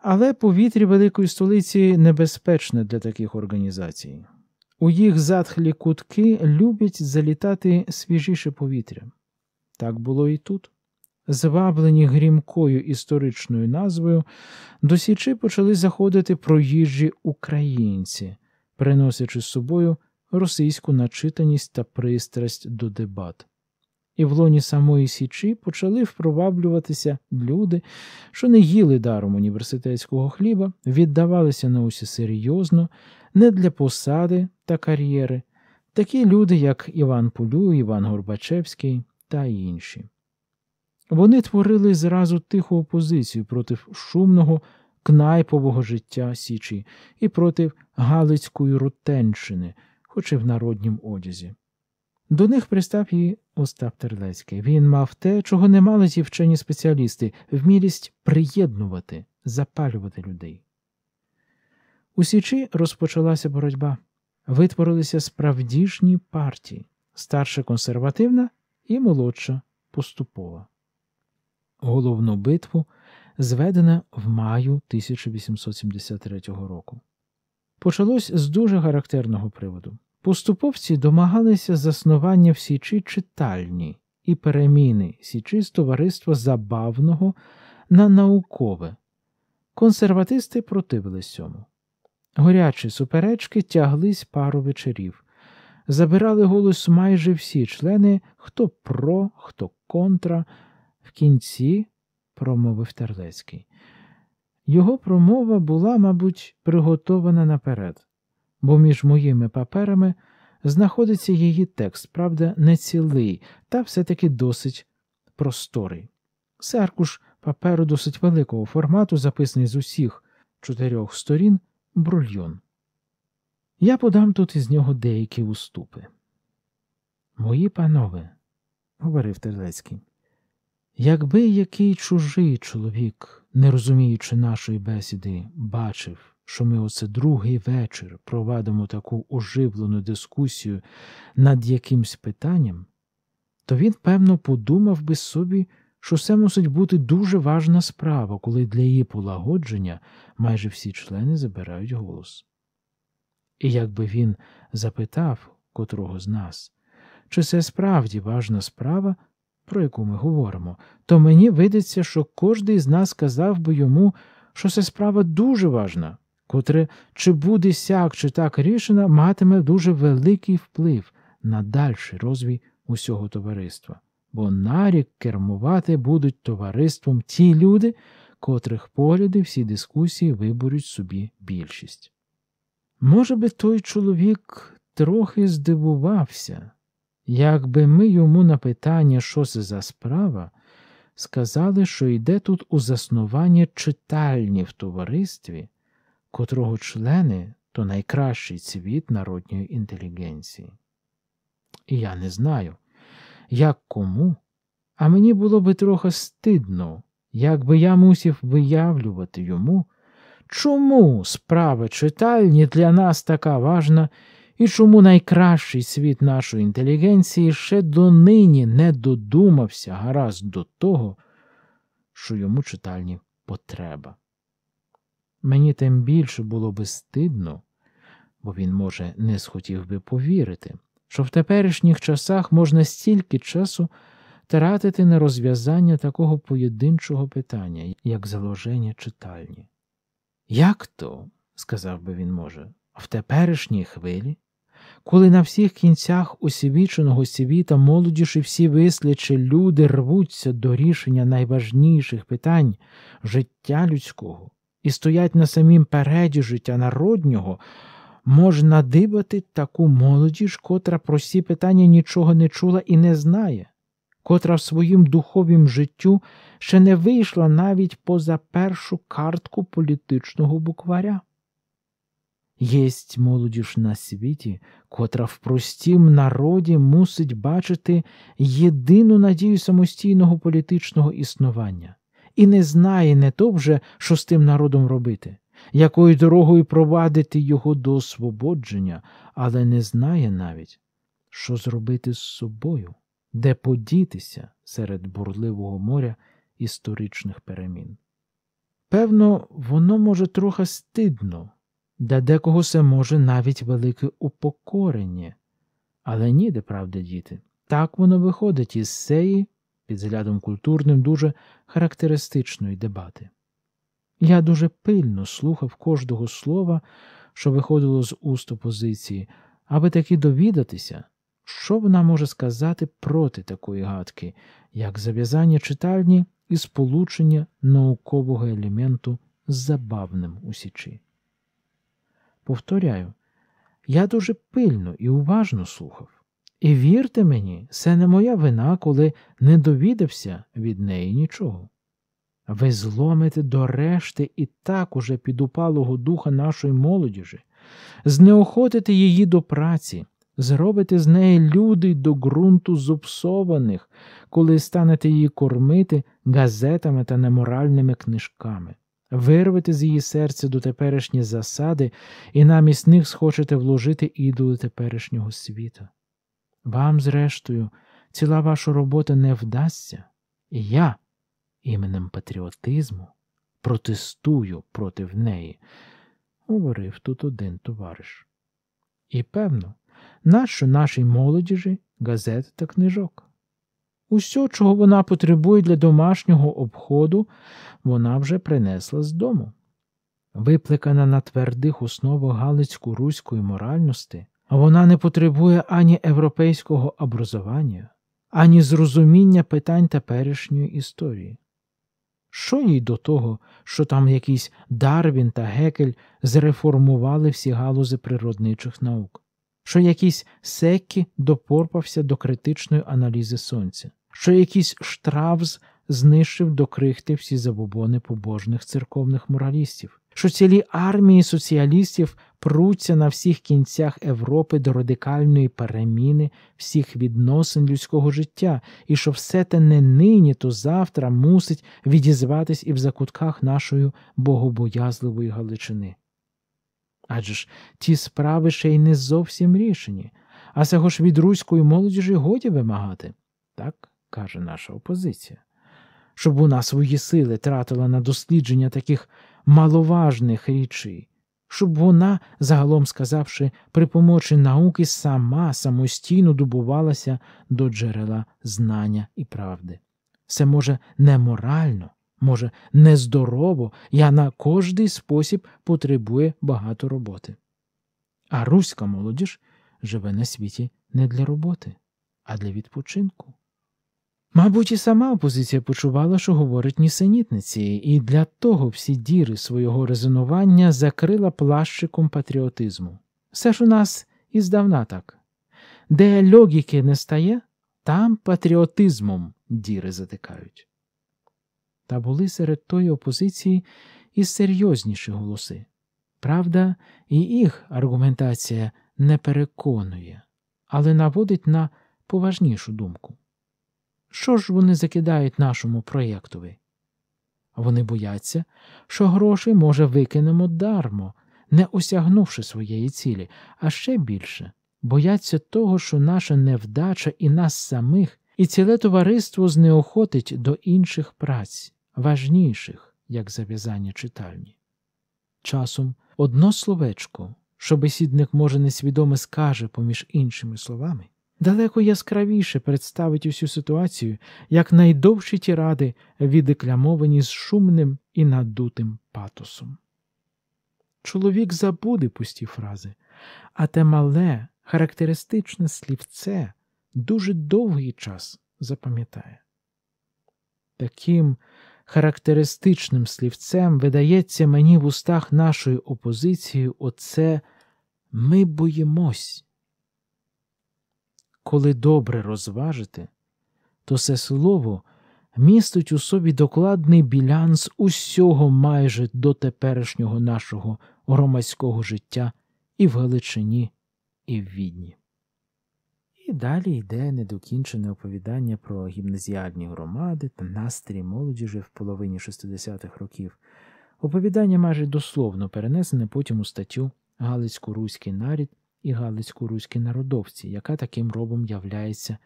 A: Але повітрі великої столиці небезпечне для таких організацій. У їх затхлі кутки люблять залітати свіжіше повітря. Так було і тут. Зваблені грімкою історичною назвою, до Січі почали заходити проїжджі українці, приносячи з собою російську начитаність та пристрасть до дебат. І в лоні самої Січі почали впроваблюватися люди, що не їли даром університетського хліба, віддавалися на усі серйозно, не для посади та кар'єри, такі люди, як Іван Пулю, Іван Горбачевський та інші. Вони творили зразу тиху опозицію проти шумного кнайпового життя Січі і проти Галицької Рутенщини, хоч і в народнім одязі. До них пристав її Остап Терлецький. Він мав те, чого не мали ті вчені спеціалісти вмілість приєднувати, запалювати людей. У Січі розпочалася боротьба. Витворилися справдішні партії старша консервативна і молодша поступова. Головну битву зведена в маю 1873 року. Почалось з дуже характерного приводу. Поступовці домагалися заснування в Січі читальні і переміни Січі з товариства забавного на наукове. Консерватисти противились цьому. Горячі суперечки тяглись пару вечорів. Забирали голос майже всі члени, хто про, хто контра. В кінці промовив Терлецький. Його промова була, мабуть, приготована наперед, бо між моїми паперами знаходиться її текст, правда, не цілий, та все-таки досить просторий. Це паперу досить великого формату, записаний з усіх чотирьох сторін брульйон. Я подам тут із нього деякі уступи. Мої панове, говорив Терлецький, якби який чужий чоловік, не розуміючи нашої бесіди, бачив, що ми оце другий вечір провадимо таку оживлену дискусію над якимсь питанням, то він, певно, подумав би собі, що це мусить бути дуже важна справа, коли для її полагодження майже всі члени забирають голос. І якби він запитав котрого з нас, чи це справді важна справа, про яку ми говоримо, то мені видиться, що кожний з нас казав би йому, що це справа дуже важна, котре чи буде сяк, чи так рішена, матиме дуже великий вплив на дальший розвій усього товариства бо нарік кермувати будуть товариством ті люди, котрих погляди всі дискусії виборють собі більшість. Може би, той чоловік трохи здивувався, якби ми йому на питання, що це за справа, сказали, що йде тут у заснування читальні в товаристві, котрого члени то найкращий цвіт народньої інтелігенції. І я не знаю як кому, а мені було би трохи стидно, якби я мусів виявлювати йому, чому справа читальні для нас така важна і чому найкращий світ нашої інтелігенції ще донині не додумався гаразд до того, що йому читальні потреба. Мені тим більше було би стидно, бо він, може, не схотів би повірити що в теперішніх часах можна стільки часу тратити на розв'язання такого поєдинчого питання, як заложення читальні. Як то, сказав би він, може, в теперішній хвилі, коли на всіх кінцях освіченого світа молодіші всі вислячі люди рвуться до рішення найважніших питань життя людського і стоять на самім переді життя народнього можна дибати таку молодіж, котра про всі питання нічого не чула і не знає, котра в своїм духовім життю ще не вийшла навіть поза першу картку політичного букваря? Єсть молодіж на світі, котра в простім народі мусить бачити єдину надію самостійного політичного існування, і не знає не то вже, що з тим народом робити якою дорогою провадити його до освободження, але не знає навіть, що зробити з собою, де подітися серед бурливого моря історичних перемін. Певно, воно може трохи стидно, де декого це може навіть велике упокорення, але ніде правда діти. Так воно виходить із сеї, під зглядом культурним, дуже характеристичної дебати. Я дуже пильно слухав кожного слова, що виходило з уст опозиції, аби таки довідатися, що вона може сказати проти такої гадки, як зав'язання читальні і сполучення наукового елементу з забавним у січі. Повторяю, я дуже пильно і уважно слухав, і вірте мені, це не моя вина, коли не довідався від неї нічого. Ви зломите до решти і так уже підупалого духа нашої молодіжі, знеохотите її до праці, зробите з неї людей до ґрунту зупсованих, коли станете її кормити газетами та неморальними книжками, вирвете з її серця до дотеперішні засади і намість них схочете вложити ідоли теперішнього світу. Вам, зрештою, ціла ваша робота не вдасться, і я іменем патріотизму протестую проти неї, говорив тут один товариш. І певно, нащо нашій молодіжі газет та книжок? Усьо, чого вона потребує для домашнього обходу, вона вже принесла з дому. Випликана на твердих основах галицько-руської моральності, вона не потребує ані європейського образування, ані зрозуміння питань теперішньої історії. Що їй до того, що там якийсь Дарвін та Гекель зреформували всі галузи природничих наук, що якийсь Секкі допорпався до критичної аналізи сонця, що якийсь Штравз знищив до крихти всі забобони побожних церковних моралістів, що цілі армії соціалістів пруться на всіх кінцях Європи до радикальної переміни всіх відносин людського життя, і що все те не нині, то завтра мусить відізватись і в закутках нашої богобоязливої Галичини. Адже ж ті справи ще й не зовсім рішені, а цього ж від руської молодіжі годі вимагати, так каже наша опозиція, щоб вона свої сили тратила на дослідження таких маловажних речей, щоб вона, загалом сказавши, при помочі науки сама самостійно добувалася до джерела знання і правди. Це може неморально, може, нездорово, я на кожний спосіб потребує багато роботи. А руська молодіж живе на світі не для роботи, а для відпочинку. Мабуть, і сама опозиція почувала, що говорить нісенітниці, і для того всі діри свого резонування закрила плащиком патріотизму. Все ж у нас іздавна так. Де логіки не стає, там патріотизмом діри затикають. Та були серед тої опозиції і серйозніші голоси. Правда, і їх аргументація не переконує, але наводить на поважнішу думку. Що ж вони закидають нашому проєктові? Вони бояться, що гроші, може, викинемо дармо, не осягнувши своєї цілі, а ще більше бояться того, що наша невдача і нас самих, і ціле товариство знеохотить до інших праць, важніших, як зав'язання читальні. Часом одно словечко, що бесідник може несвідомо скаже поміж іншими словами далеко яскравіше представить усю ситуацію як найдовші тіради, віддекламовані з шумним і надутим патосом. Чоловік забуде пусті фрази, а те мале, характеристичне слівце дуже довгий час запам'ятає. Таким характеристичним слівцем видається мені в устах нашої опозиції оце ми боїмось коли добре розважити, то це слово містить у собі докладний білянс усього майже дотеперішнього нашого громадського життя і в Галичині, і в Відні. І далі йде недокінчене оповідання про гімназіальні громади та настрій молодіжі в половині 60-х років. Оповідання майже дословно перенесене потім у статтю Галицько-Руський нарід і Галицько-руські народовці, яка таким робом являється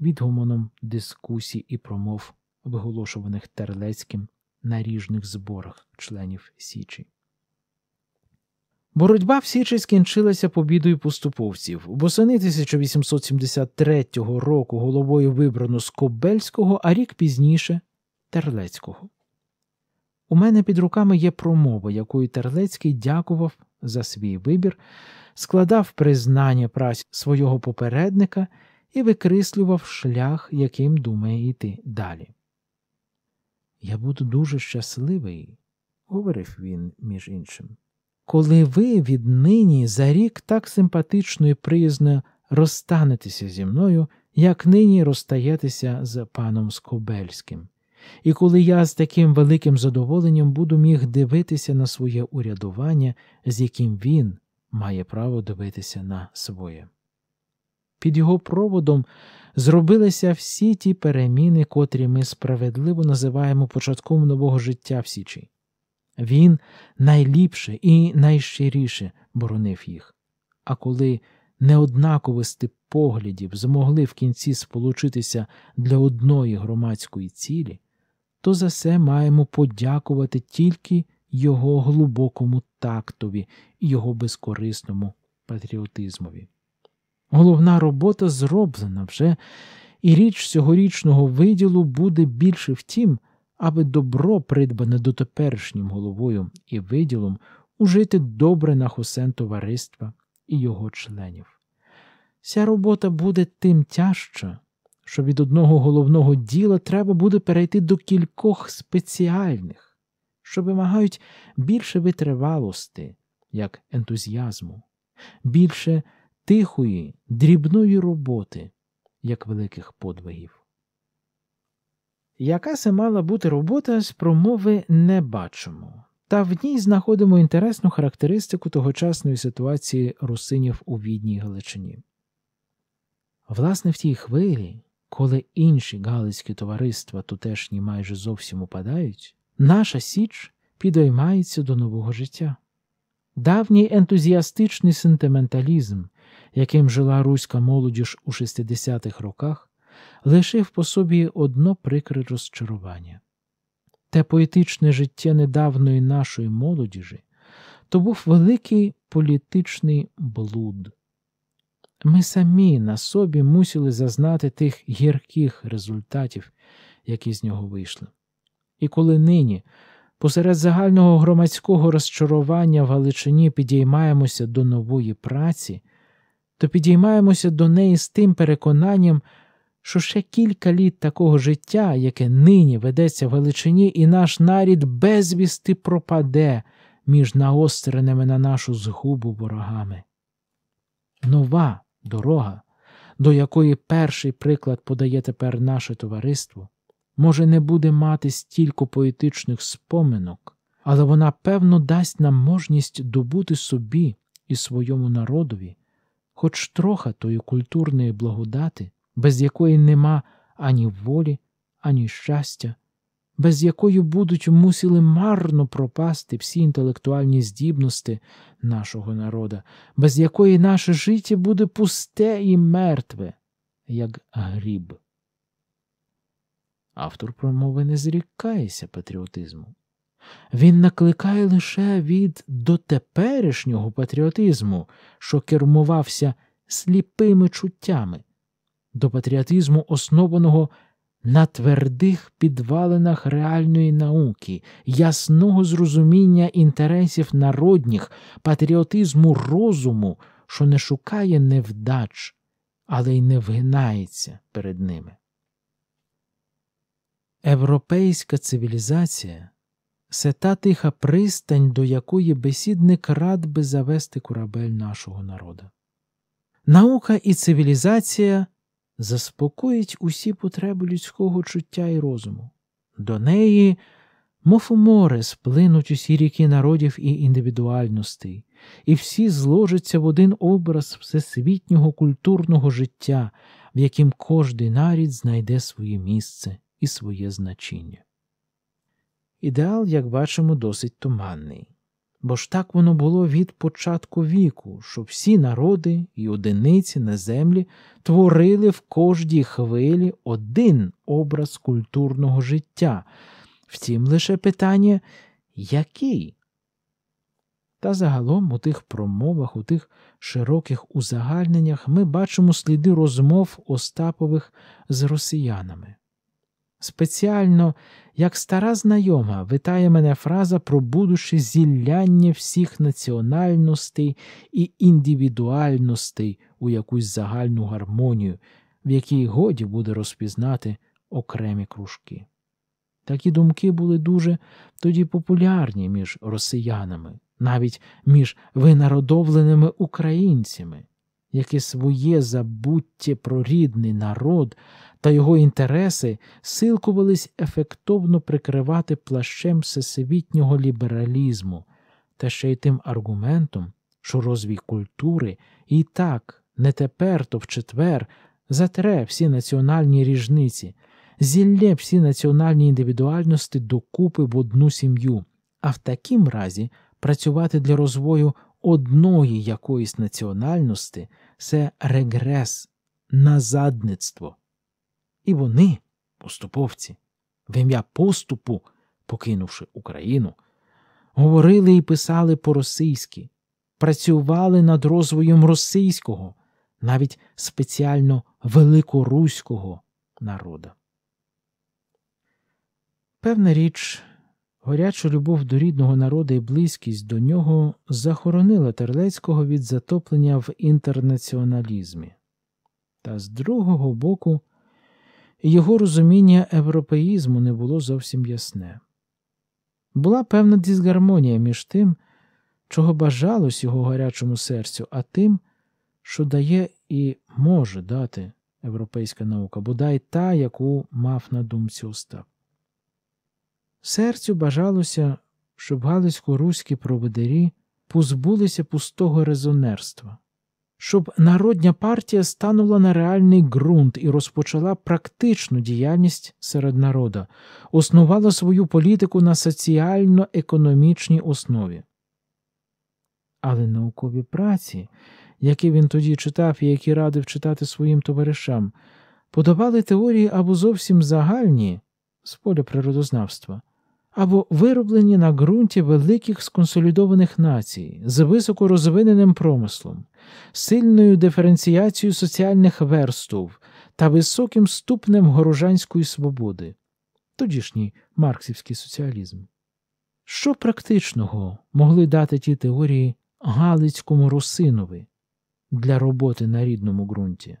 A: відгумоном дискусій і промов, виголошуваних Терлецьким на ріжних зборах членів Січі. Боротьба в Січі скінчилася побідою поступовців. Восени 1873 року головою вибрано Скобельського, а рік пізніше Терлецького. У мене під руками є промова, якою Терлецький дякував за свій вибір, складав признання праць свого попередника і викрислював шлях, яким думає йти далі. Я буду дуже щасливий, говорив він між іншим. Коли ви віднині за рік так симпатично і приязно розстанетеся зі мною, як нині розстаєтеся з паном Скобельським. І коли я з таким великим задоволенням буду міг дивитися на своє урядування, з яким він має право дивитися на своє. Під його проводом зробилися всі ті переміни, котрі ми справедливо називаємо початком нового життя в Січі. Він найліпше і найщиріше боронив їх. А коли неоднаковості поглядів змогли в кінці сполучитися для одної громадської цілі, то за це маємо подякувати тільки його глибокому тактові і його безкорисному патріотизмові. Головна робота зроблена вже, і річ цьогорічного виділу буде більше в тім, аби добро, придбане дотеперішнім головою і виділом, ужити добре на хосен товариства і його членів. Ця робота буде тим тяжча, що від одного головного діла треба буде перейти до кількох спеціальних, що вимагають більше витривалости, як ентузіазму, більше тихої, дрібної роботи, як великих подвигів. Яка це мала бути робота з промови не бачимо, та в ній знаходимо інтересну характеристику тогочасної ситуації русинів у Відній Галичині. Власне, в тій хвилі, коли інші галицькі товариства тутешні майже зовсім упадають, наша Січ підоймається до нового життя. Давній ентузіастичний сентименталізм, яким жила руська молодіж у 60-х роках, лишив по собі одно прикре розчарування. Те поетичне життя недавної нашої молодіжі то був великий політичний блуд. Ми самі на собі мусили зазнати тих гірких результатів, які з нього вийшли. І коли нині, посеред загального громадського розчарування в Галичині підіймаємося до нової праці, то підіймаємося до неї з тим переконанням, що ще кілька літ такого життя, яке нині ведеться в Галичині, і наш нарід безвісти пропаде між наостреними на нашу згубу ворогами. Нова Дорога, до якої перший приклад подає тепер наше товариство, може не буде мати стільки поетичних споминок, але вона, певно, дасть нам можність добути собі і своєму народові хоч трохи тої культурної благодати, без якої нема ані волі, ані щастя без якої будуть мусили марно пропасти всі інтелектуальні здібності нашого народа, без якої наше життя буде пусте і мертве, як гріб. Автор промови не зрікається патріотизму. Він накликає лише від дотеперішнього патріотизму, що кермувався сліпими чуттями, до патріотизму, основаного на твердих підвалинах реальної науки, ясного зрозуміння інтересів народніх, патріотизму розуму, що не шукає невдач, але й не вгинається перед ними. Європейська цивілізація це та тиха пристань, до якої бесідник рад би завести корабель нашого народу. Наука і цивілізація заспокоїть усі потреби людського чуття і розуму. До неї, мов у море, сплинуть усі ріки народів і індивідуальностей, і всі зложаться в один образ всесвітнього культурного життя, в яким кожний нарід знайде своє місце і своє значення. Ідеал, як бачимо, досить туманний бо ж так воно було від початку віку, що всі народи і одиниці на землі творили в кожній хвилі один образ культурного життя. Втім, лише питання який? Та загалом у тих промовах, у тих широких узагальненнях ми бачимо сліди розмов Остапових з росіянами. Спеціально, як стара знайома, витає мене фраза про будуще зілляння всіх національностей і індивідуальностей у якусь загальну гармонію, в якій годі буде розпізнати окремі кружки. Такі думки були дуже тоді популярні між росіянами, навіть між винародовленими українцями, які своє забуття про рідний народ та його інтереси силкувались ефектовно прикривати плащем всесвітнього лібералізму та ще й тим аргументом, що розвій культури і так, не тепер, то в четвер, затре всі національні ріжниці, зіллє всі національні індивідуальності докупи в одну сім'ю, а в такім разі працювати для розвою одної якоїсь національності це регрес, назадництво. І вони, поступовці, в ім'я поступу, покинувши Україну, говорили і писали по-російськи, працювали над розвоєм російського, навіть спеціально великоруського народа. Певна річ, горячу любов до рідного народу і близькість до нього захоронила Терлецького від затоплення в інтернаціоналізмі, та з другого боку його розуміння європеїзму не було зовсім ясне. Була певна дисгармонія між тим, чого бажалось його гарячому серцю, а тим, що дає і може дати європейська наука, бодай та, яку мав на думці Остап. Серцю бажалося, щоб галицько-руські проведері позбулися пустого резонерства щоб народня партія станула на реальний ґрунт і розпочала практичну діяльність серед народа, основала свою політику на соціально-економічній основі. Але наукові праці, які він тоді читав і які радив читати своїм товаришам, подавали теорії або зовсім загальні з поля природознавства, або вироблені на ґрунті великих сконсолідованих націй з високо розвиненим промислом, сильною диференціацією соціальних верств та високим ступнем горожанської свободи, тодішній марксівський соціалізм. Що практичного могли дати ті теорії Галицькому Русинові для роботи на рідному ґрунті?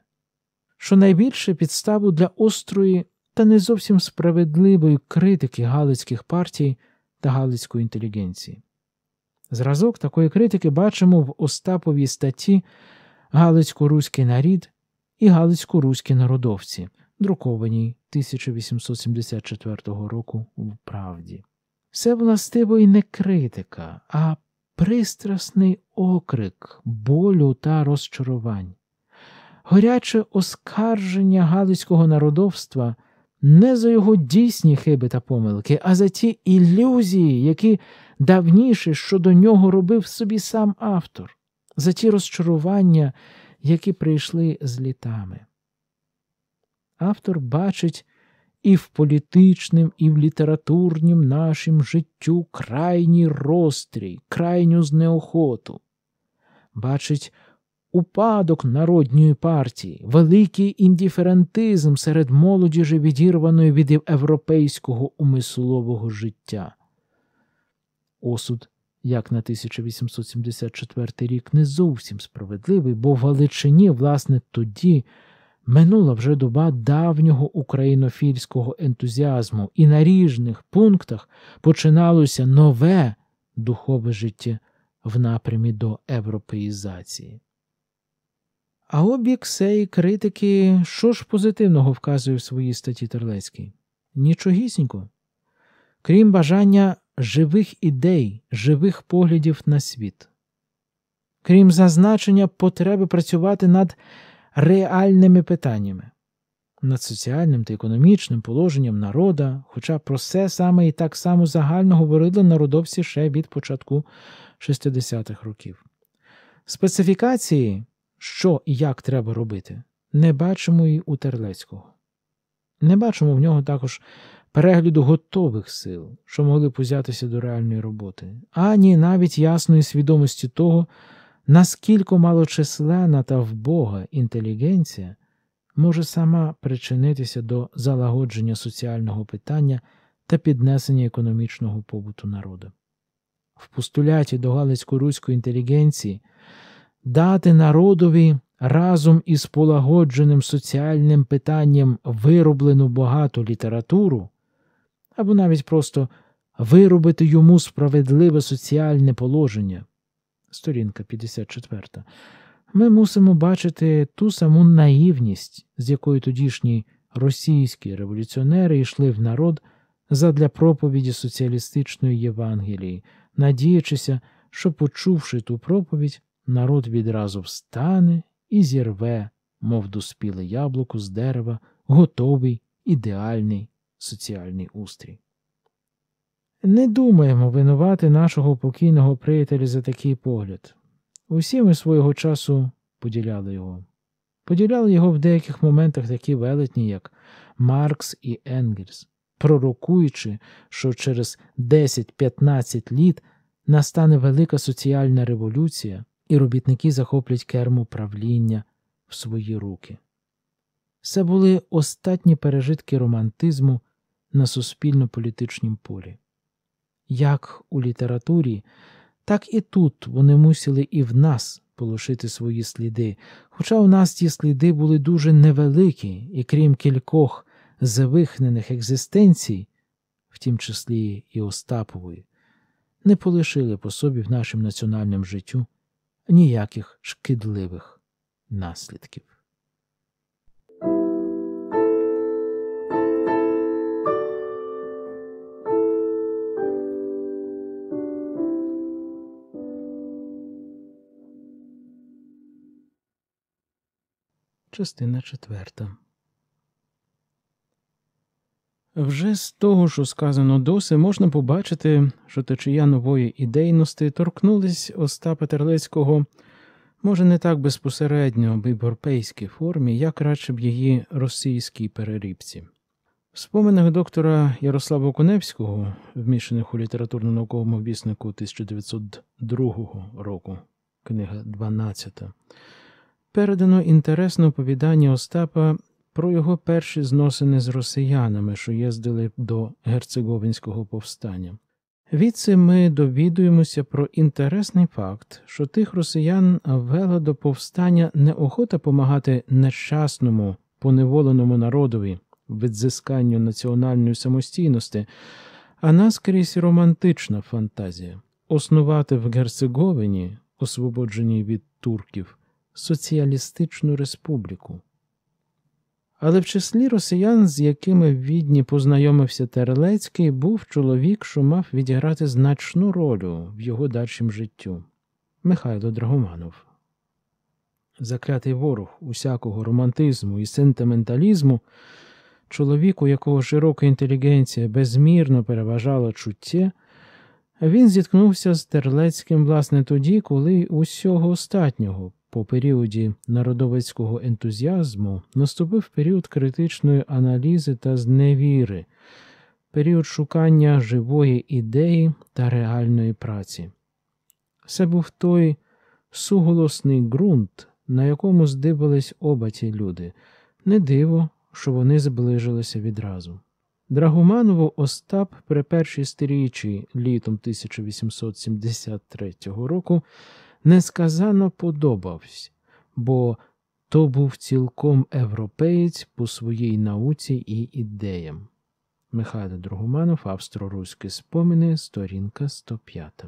A: Що найбільше підставу для острої та не зовсім справедливої критики галицьких партій та галицької інтелігенції. Зразок такої критики бачимо в Остаповій статті Галицько-Руський нарід і Галицько-Руські народовці, друкованій 1874 року у Правді. Це властиво і не критика, а пристрасний окрик болю та розчарувань. Горяче оскарження галицького народовства не за його дійсні хиби та помилки, а за ті ілюзії, які давніше щодо нього робив собі сам автор, за ті розчарування, які прийшли з літами. Автор бачить і в політичним, і в літературнім нашім життю крайній розстрій, крайню знеохоту, бачить Упадок народньої партії, великий індиферентизм серед молоді же відірваної від європейського умислового життя. Осуд, як на 1874 рік, не зовсім справедливий, бо в Галичині, власне, тоді минула вже доба давнього українофільського ентузіазму, і на ріжних пунктах починалося нове духове життя в напрямі до європеїзації. А обік сей критики, що ж позитивного вказує в своїй статті Терлецький? Нічогісінько. Крім бажання живих ідей, живих поглядів на світ, крім зазначення потреби працювати над реальними питаннями, над соціальним та економічним положенням народа, хоча про все саме і так само загально говорили народовці ще від початку 60-х років. Специфікації що і як треба робити, не бачимо і у Терлецького. Не бачимо в нього також перегляду готових сил, що могли б узятися до реальної роботи, ані навіть ясної свідомості того, наскільки малочисленна та вбога інтелігенція може сама причинитися до залагодження соціального питання та піднесення економічного побуту народу. В постуляті до Галицько-руської інтелігенції дати народові разом із полагодженим соціальним питанням вироблену багату літературу, або навіть просто виробити йому справедливе соціальне положення, сторінка 54, ми мусимо бачити ту саму наївність, з якою тодішні російські революціонери йшли в народ задля проповіді соціалістичної Євангелії, надіючися, що, почувши ту проповідь, народ відразу встане і зірве, мов доспіле яблуко з дерева, готовий ідеальний соціальний устрій. Не думаємо винувати нашого покійного приятеля за такий погляд. Усі ми свого часу поділяли його. Поділяли його в деяких моментах такі велетні, як Маркс і Енгельс, пророкуючи, що через 10-15 літ настане велика соціальна революція, і робітники захоплять керму правління в свої руки. Це були остатні пережитки романтизму на суспільно-політичнім полі. Як у літературі, так і тут вони мусили і в нас полишити свої сліди, хоча у нас ті сліди були дуже невеликі, і крім кількох завихнених екзистенцій, в тім числі і Остапової, не полишили по собі в нашому національному життю ніяких шкідливих наслідків. Частина четверта. Вже з того, що сказано досі, можна побачити, що течія нової ідейності торкнулись Остапа Терлецького, може, не так безпосередньо в європейській формі, як радше б її російській перерібці. В споминах доктора Ярослава Коневського, вмішаних у літературно-науковому віснику 1902 року, книга 12, передано інтересне оповідання Остапа про його перші зносини з росіянами, що їздили до герцеговинського повстання. Відси ми довідуємося про інтересний факт, що тих росіян вела до повстання неохота помагати нещасному поневоленому народові відзисканню національної самостійності, а наскрізь романтична фантазія основати в Герцеговині, освободженій від турків, соціалістичну республіку але в числі росіян, з якими в відні познайомився Терлецький, був чоловік, що мав відіграти значну роль в його дальшім життю Михайло Драгоманов. Заклятий ворог усякого романтизму і сентименталізму, чоловіку, якого широка інтелігенція безмірно переважала чуття, він зіткнувся з Терлецьким власне тоді, коли усього остатнього по періоді народовецького ентузіазму наступив період критичної аналізи та зневіри, період шукання живої ідеї та реальної праці. Це був той суголосний ґрунт, на якому здибались оба ці люди. Не диво, що вони зближилися відразу. Драгуманову Остап при першій стрічі літом 1873 року несказано подобався, бо то був цілком європеєць по своїй науці і ідеям. Михайло Другуманов, Австро-Руські споміни, сторінка 105.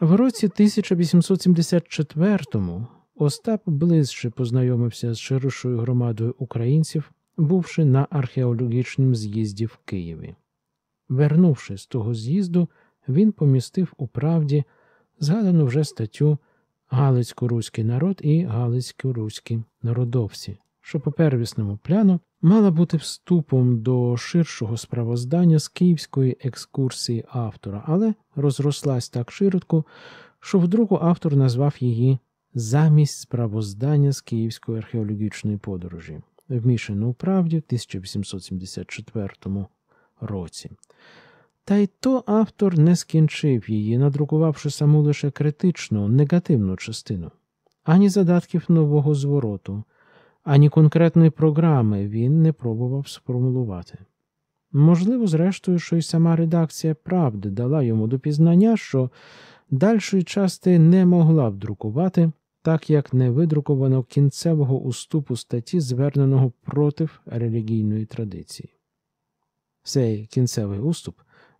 A: В році 1874-му Остап ближче познайомився з широшою громадою українців, бувши на археологічному з'їзді в Києві. Вернувшись з того з'їзду, він помістив у правді згадану вже статтю Галицько-руський народ і Галицько-руські народовці, що по первісному пляну мала бути вступом до ширшого справоздання з київської екскурсії автора, але розрослась так широко, що вдругу автор назвав її замість справоздання з київської археологічної подорожі, вмішано у правді в 1874 році. Та й то автор не скінчив її, надрукувавши саму лише критичну, негативну частину, ані задатків нового звороту, ані конкретної програми він не пробував сформулувати. Можливо, зрештою, що й сама редакція правди дала йому до пізнання, що дальшої части не могла б друкувати, так як не видруковано кінцевого уступу статті, зверненого проти релігійної традиції. Цей кінцевий уступ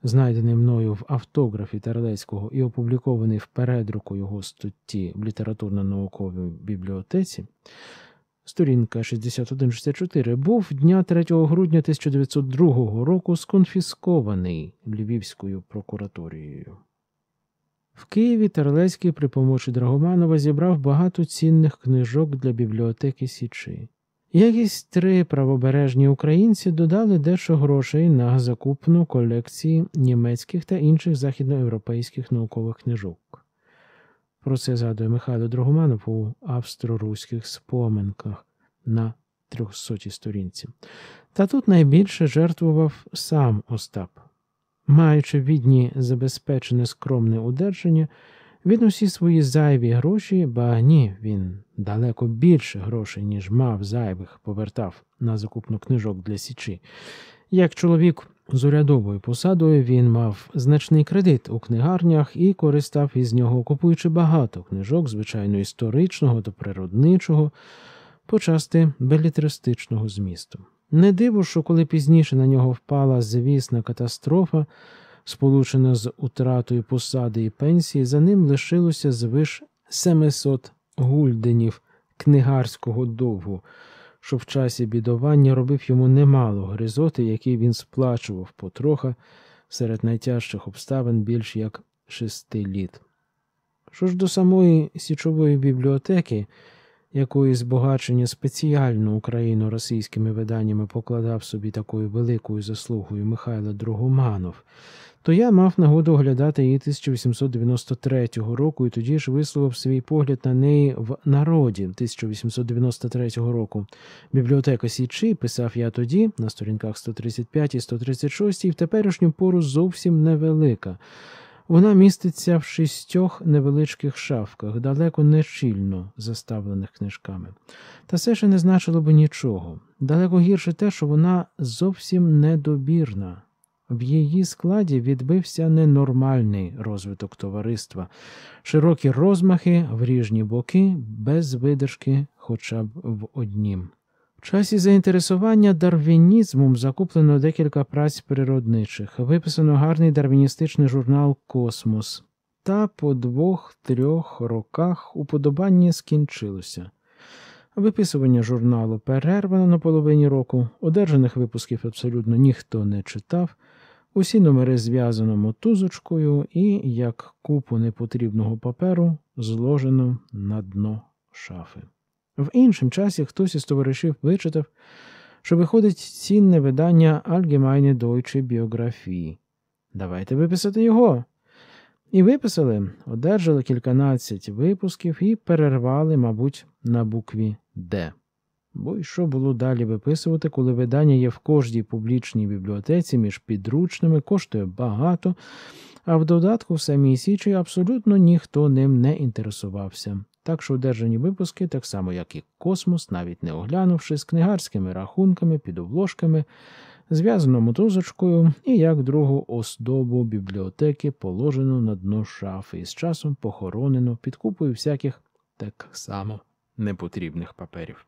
A: знайдений мною в автографі Терлецького і опублікований в передруку його статті в літературно-науковій бібліотеці, сторінка 61-64, був дня 3 грудня 1902 року сконфіскований Львівською прокураторією. В Києві Тарлецький, при помочі Драгоманова зібрав багато цінних книжок для бібліотеки Січі. Якісь три правобережні українці додали дещо грошей на закупну колекції німецьких та інших західноєвропейських наукових книжок. Про це згадує Михайло Дрогоманов у австро-руських споминках на 300 сторінці. Та тут найбільше жертвував сам Остап, маючи відні забезпечене скромне удержання. Він усі свої зайві гроші, ба ні, він далеко більше грошей, ніж мав зайвих, повертав на закупну книжок для Січі. Як чоловік з урядовою посадою, він мав значний кредит у книгарнях і користав із нього, купуючи багато книжок, звичайно, історичного та природничого, почасти белітристичного змісту. Не диво, що коли пізніше на нього впала звісна катастрофа сполучена з утратою посади і пенсії, за ним лишилося звиш 700 гульденів книгарського довгу, що в часі бідування робив йому немало гризоти, які він сплачував потроха серед найтяжчих обставин більш як шести літ. Що ж до самої січової бібліотеки якої збагачення спеціально Україну російськими виданнями покладав собі такою великою заслугою Михайло Другоманов? то я мав нагоду оглядати її 1893 року і тоді ж висловив свій погляд на неї в народі 1893 року. Бібліотека Січі писав я тоді на сторінках 135 і 136, і в теперішню пору зовсім невелика. Вона міститься в шістьох невеличких шафках, далеко не щільно заставлених книжками. Та все ще не значило б нічого. Далеко гірше те, що вона зовсім недобірна. В її складі відбився ненормальний розвиток товариства, широкі розмахи в ріжні боки, без видержки хоча б в однім часі заінтересування дарвінізмом закуплено декілька праць природничих, виписано гарний дарвіністичний журнал Космос, та по двох-трьох роках уподобання скінчилося. Виписування журналу перервано на половині року, одержаних випусків абсолютно ніхто не читав, усі номери зв'язано мотузочкою і, як купу непотрібного паперу, зложено на дно шафи. В іншому часі хтось із товаришів вичитав, що виходить цінне видання Allgemeine Deutsche Біографії. Давайте виписати його. І виписали, одержали кільканадцять випусків і перервали, мабуть, на букві Д. Бо й що було далі виписувати, коли видання є в кожній публічній бібліотеці між підручними, коштує багато, а в додатку в самій Січі абсолютно ніхто ним не інтересувався. Так що одержані випуски, так само як і космос, навіть не оглянувши, з книгарськими рахунками, під обложками, зв'язано мотузочкою і як другу оздобу бібліотеки положено на дно шафи і з часом похоронено під купою всяких так само непотрібних паперів.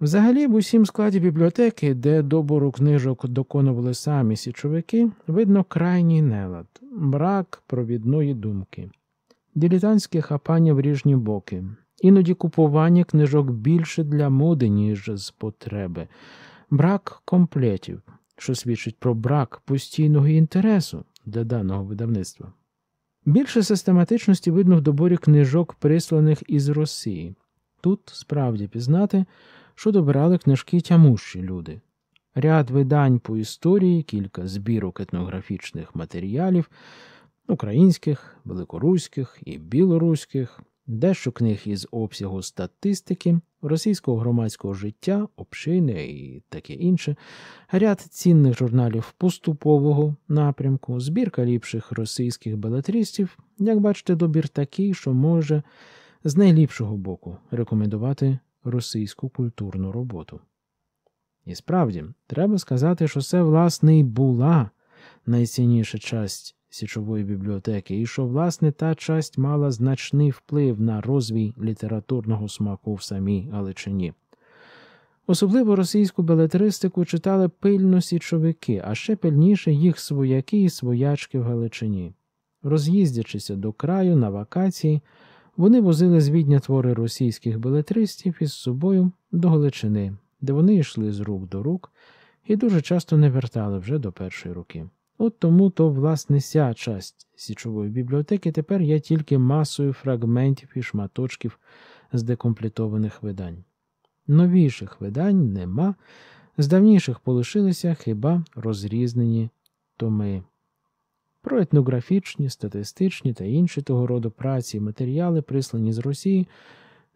A: Взагалі, в усім складі бібліотеки, де добору книжок доконували самі січовики, видно крайній нелад, брак провідної думки дилетантське хапання в ріжні боки, іноді купування книжок більше для моди, ніж з потреби, брак комплетів, що свідчить про брак постійного інтересу для даного видавництва. Більше систематичності видно в доборі книжок, присланих із Росії. Тут справді пізнати, що добирали книжки тямущі люди. Ряд видань по історії, кілька збірок етнографічних матеріалів українських, великоруських і білоруських, дещо книг із обсягу статистики, російського громадського життя, общини і таке інше, ряд цінних журналів поступового напрямку, збірка ліпших російських балетрістів, як бачите, добір такий, що може з найліпшого боку рекомендувати російську культурну роботу. І справді, треба сказати, що це, власне, і була найцінніша часть січової бібліотеки, і що, власне, та часть мала значний вплив на розвій літературного смаку в самій Галичині. Особливо російську белетристику читали пильно січовики, а ще пильніше їх свояки і своячки в Галичині. Роз'їздячися до краю на вакації, вони возили з відня твори російських белетристів із собою до Галичини, де вони йшли з рук до рук і дуже часто не вертали вже до першої руки. От тому то, власне, ся часть січової бібліотеки тепер є тільки масою фрагментів і шматочків з декомплітованих видань. Новіших видань нема, з давніших полишилися хіба розрізнені томи. Про етнографічні, статистичні та інші того роду праці і матеріали, прислані з Росії,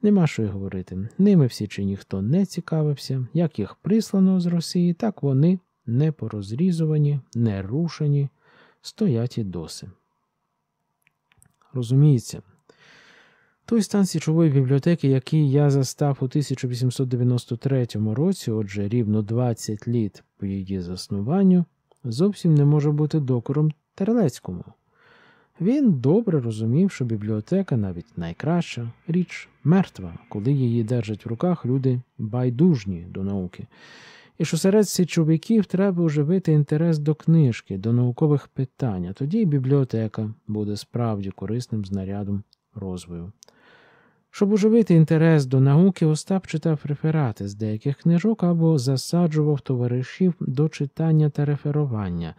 A: нема що й говорити. Ними всі чи ніхто не цікавився, як їх прислано з Росії, так вони не порозрізувані, не рушені, стоять і досі. Розуміється, той стан січової бібліотеки, який я застав у 1893 році, отже, рівно 20 літ по її заснуванню, зовсім не може бути докором Терлецькому. Він добре розумів, що бібліотека навіть найкраща річ мертва, коли її держать в руках люди байдужні до науки і що серед січовиків треба оживити інтерес до книжки, до наукових питань, а тоді й бібліотека буде справді корисним знарядом розвою. Щоб оживити інтерес до науки, Остап читав реферати з деяких книжок або засаджував товаришів до читання та реферування,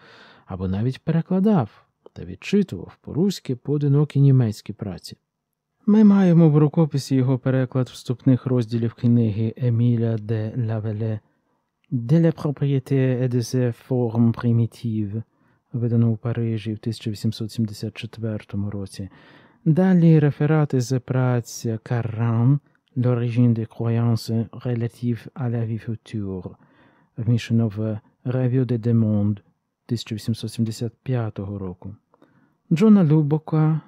A: або навіть перекладав та відчитував по-руськи поодинокі німецькі праці. Ми маємо в рукописі його переклад вступних розділів книги Еміля де Лавеле де ля propriété et de ses formes primitives, видано у Парижі в 1874 році. Далі реферати з праць Каран L'origine des croyances relatives à la vie future, вмішано в Revue de Demond 1875 року. Джона Любока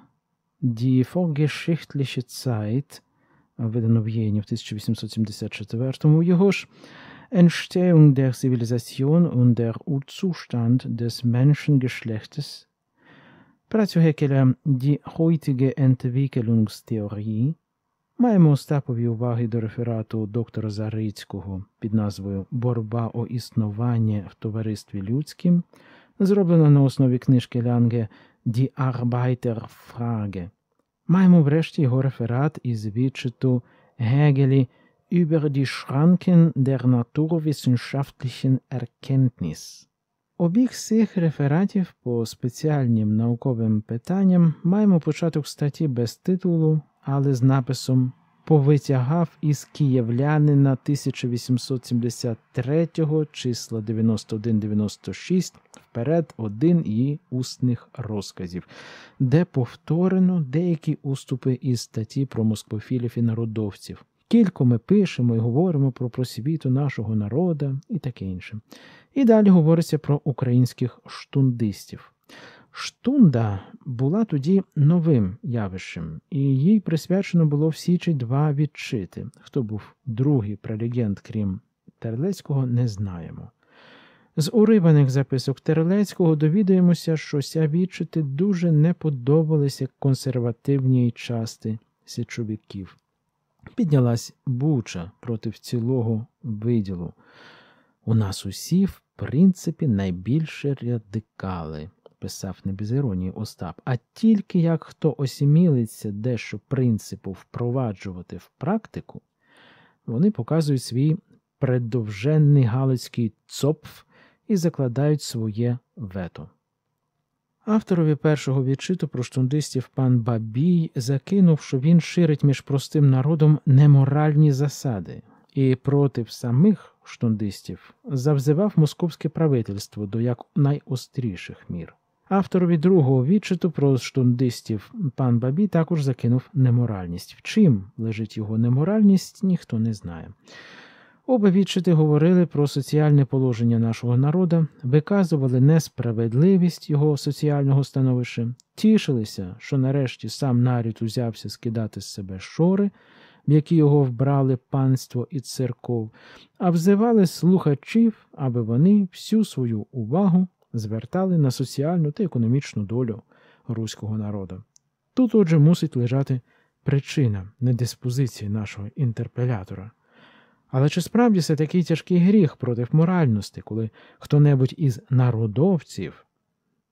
A: Die Vorgeschichtliche Zeit, видано в Єні в 1874 його ж Entstehung der Zivilisation und der Zustand des Menschengeschlechtes, Працює die heutige Entwicklungstheorie, маємо степові уваги до реферату доктора Зарицького під назвою Борба о існування в товаристві людським, зроблено на основі книжки Лянге Die Arbeiterfrage. Маємо врешті його реферат із відчиту Гегелі – über die Schranken der naturwissenschaftlichen Erkenntnis. Обіг цих рефератів по спеціальнім науковим питанням маємо початок статті без титулу, але з написом Повитягав із київлянина 1873 числа 91-96 вперед один її устних розказів, де повторено деякі уступи із статті про москофілів і народовців скільки ми пишемо і говоримо про просвіту нашого народу. і таке інше. І далі говориться про українських штундистів. Штунда була тоді новим явищем, і їй присвячено було всі чи два відчити. Хто був другий прелегент, крім Терлецького, не знаємо. З уриваних записок Терлецького довідуємося, що ся відчити дуже не подобалися консервативній части січовиків. Піднялась буча проти цілого виділу. У нас усі, в принципі, найбільше радикали, писав не без іронії Остап, а тільки як хто осімілиться дещо принципу впроваджувати в практику, вони показують свій предовженний галицький цопф і закладають своє вето. Авторові першого відчиту про штундистів пан Бабій закинув, що він ширить між простим народом неморальні засади і проти самих штундистів завзивав московське правительство до як найостріших мір. Авторові другого відчиту про штундистів пан Бабій також закинув неморальність. В чим лежить його неморальність, ніхто не знає. Оба відчити говорили про соціальне положення нашого народа, виказували несправедливість його соціального становища, тішилися, що нарешті сам нарід узявся скидати з себе шори, в які його вбрали панство і церков, а взивали слухачів, аби вони всю свою увагу звертали на соціальну та економічну долю руського народу. Тут, отже, мусить лежати причина недиспозиції нашого інтерпелятора. Але чи справді це такий тяжкий гріх проти моральності, коли хто небудь із народовців,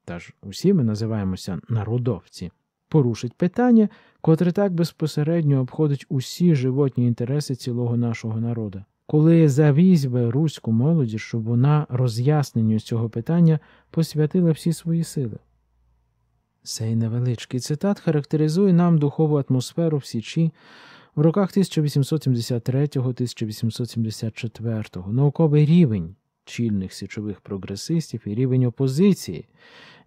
A: та ж усі ми називаємося народовці, порушить питання, котре так безпосередньо обходить усі животні інтереси цілого нашого народу? Коли завізьбе руську молоді, щоб вона роз'ясненню цього питання посвятила всі свої сили? Цей невеличкий цитат характеризує нам духову атмосферу в Січі в роках 1873-1874 науковий рівень чільних січових прогресистів і рівень опозиції,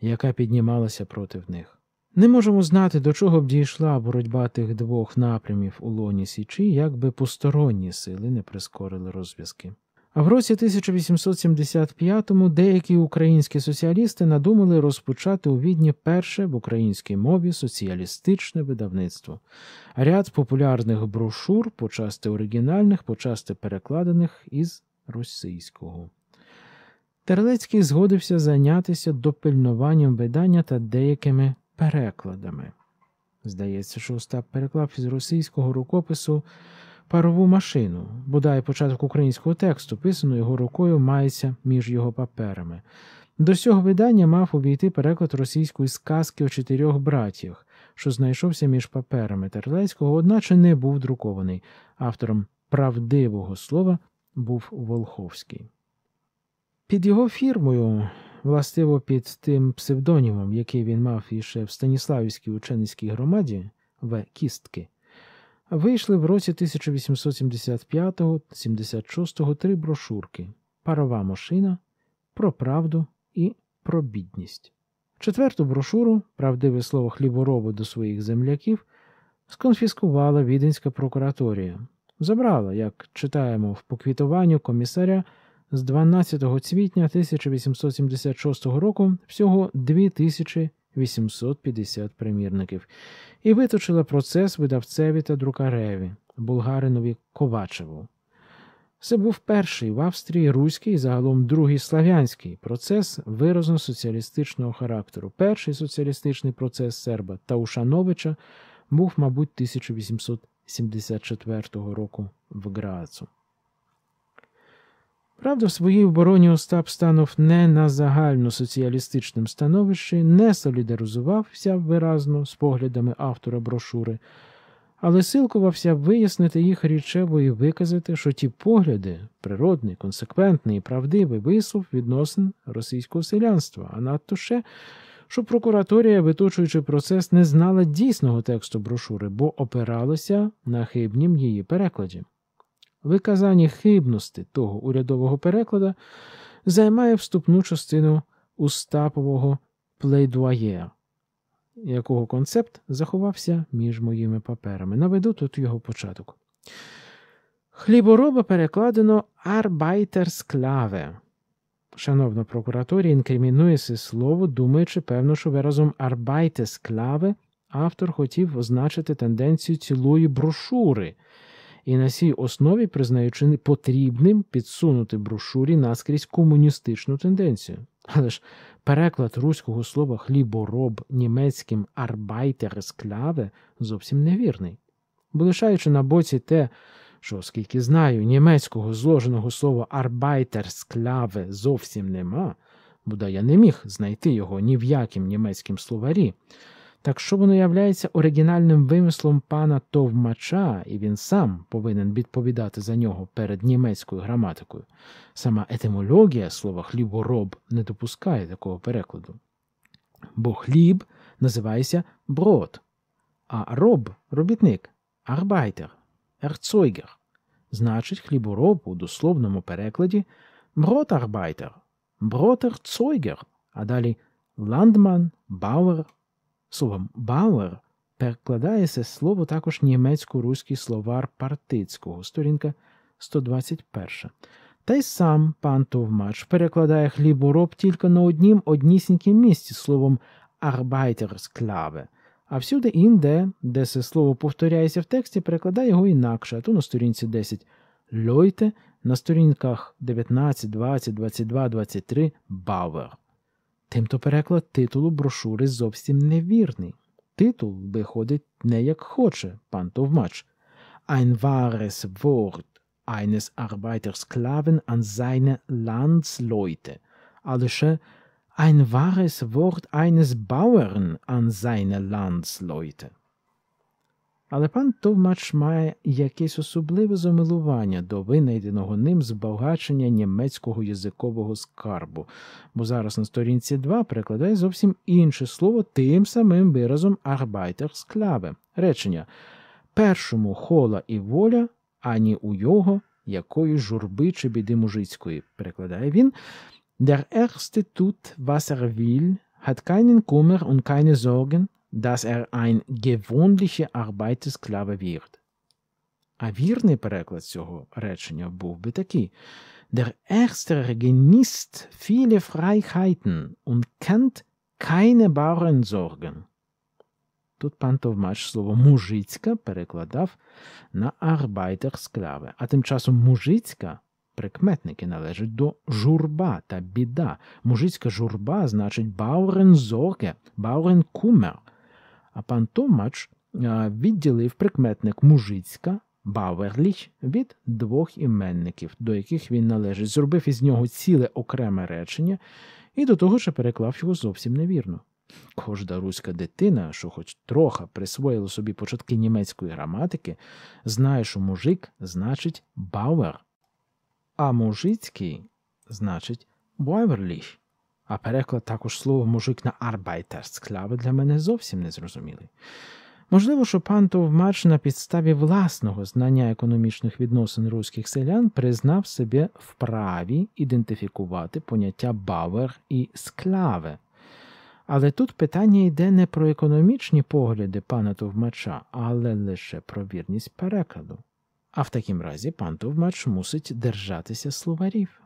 A: яка піднімалася проти них. Не можемо знати, до чого б дійшла боротьба тих двох напрямів у лоні Січі, якби посторонні сили не прискорили розв'язки. А в році 1875-му деякі українські соціалісти надумали розпочати у відні перше в українській мові соціалістичне видавництво, ряд популярних брошур, почасти оригінальних, почасти перекладених із російського. Терлецький згодився зайнятися допильнуванням видання та деякими перекладами. Здається, що Остап переклав із російського рукопису парову машину. Бодай початок українського тексту, писано його рукою, мається між його паперами. До цього видання мав обійти переклад російської сказки о чотирьох братів, що знайшовся між паперами Терлецького, одначе не був друкований. Автором правдивого слова був Волховський. Під його фірмою, властиво під тим псевдонімом, який він мав іще в Станіславівській ученицькій громаді, В. Кістки. Вийшли в році 1875-76 три брошурки Парова машина, Про правду і Про бідність. Четверту брошуру Правдиве слово хліборобу до своїх земляків сконфіскувала віденська прокураторія. Забрала, як читаємо в поквітуванню комісаря з 12 квітня 1876 року всього 2000 850 примірників, і виточила процес видавцеві та друкареві булгаринові Ковачеву. Це був перший в Австрії руський і загалом другий слав'янський процес виразно соціалістичного характеру. Перший соціалістичний процес серба Таушановича був, мабуть, 1874 року в Грацу. Правда, в своїй обороні Остап станув не на загальносоціалістичному становищі, не солідаризувався виразно з поглядами автора брошури, але силкувався вияснити їх річево і виказати, що ті погляди, природний, консеквентний і правдивий висув відносин російського селянства, а надто ще. Що прокураторія, виточуючи процес, не знала дійсного тексту брошури, бо опиралася на хибнім її перекладі виказання хибності того урядового перекладу займає вступну частину Устапового плейдуаєра, якого концепт заховався між моїми паперами. Наведу тут його початок. Хлібороба перекладено арбайтерсклаве. Шановна прокуратурі, інкримінує це слово, думаючи, певно, що виразом арбайтесклаве автор хотів означити тенденцію цілої брошури, і на цій основі признаючи потрібним підсунути брошурі наскрізь комуністичну тенденцію. Але ж переклад руського слова хлібороб німецьким арбайтер арбайтерскляве зовсім невірний. Бо лишаючи на боці те, що, оскільки знаю, німецького зложеного слова арбайтер арбайтерскляве зовсім нема, бодай я не міг знайти його ні в яким німецьким словарі. Так що воно являється оригінальним вимислом пана Товмача, і він сам повинен відповідати за нього перед німецькою граматикою. Сама етимологія слова хлібороб не допускає такого перекладу. Бо хліб називається брод, а роб робітник, арбайтер, ерцойгер. Значить, хлібороб у дословному перекладі бротарбайтер, бротер цойгер, а далі ландман, бауер, Словом Бауер перекладає це слово також німецько-руський словар Партицького, сторінка 121. Та й сам пан Товмач перекладає хлібороб тільки на однім однісінькім місці словом «Arbeitersklave», а всюди інде, де це слово повторяється в тексті, перекладає його інакше, а то на сторінці 10 Льойте, на сторінках 19, 20, 22, 23 Бауер. Тимто переклад титулу брошури зовсім невірний. Титул виходить не як хоче пан Товмач. Ein wahres Wort eines Arbeitersklaven an seine Landsleute, а лише ein wahres Wort eines Bauern an seine Landsleute. Але пан Товмач має якесь особливе замилування до винайденого ним збагачення німецького язикового скарбу, бо зараз на сторінці 2 перекладає зовсім інше слово тим самим виразом «Arbeitersklave» – речення першому хола і воля ані у його якої журби чи біди мужицької, перекладає він. Der erste тут was er will, hat keinen Kummer und keine Sorgen, dass er ein gewонліше Arbeitssklave wird. А вірний переклад цього речення був би такий. Der Erster genießt viele Freiheiten und kennt keine Bauernsorgen. Тут пан Товмач слово мужицька перекладав на арбайтер склаве. а тим часом мужицька прикметники належать до журба та біда. Мужицька журба значить баурензорге, бауренкумер – а пан Томач відділив прикметник мужицька Баверліч від двох іменників, до яких він належить, зробив із нього ціле окреме речення і до того ж переклав його зовсім невірно. Кожна руська дитина, що хоч трохи присвоїла собі початки німецької граматики, знає, що мужик значить бауер, а мужицький значить баверліч. А переклад також слова мужик на «arbeiter» склави для мене зовсім незрозумілий. Можливо, Шопантов марш на підставі власного знання економічних відносин руських селян признав себе вправі ідентифікувати поняття бавер і склаве. Але тут питання йде не про економічні погляди пана Товмача, але лише про вірність перекладу. А в такім разі пан Товмач мусить держатися словарів,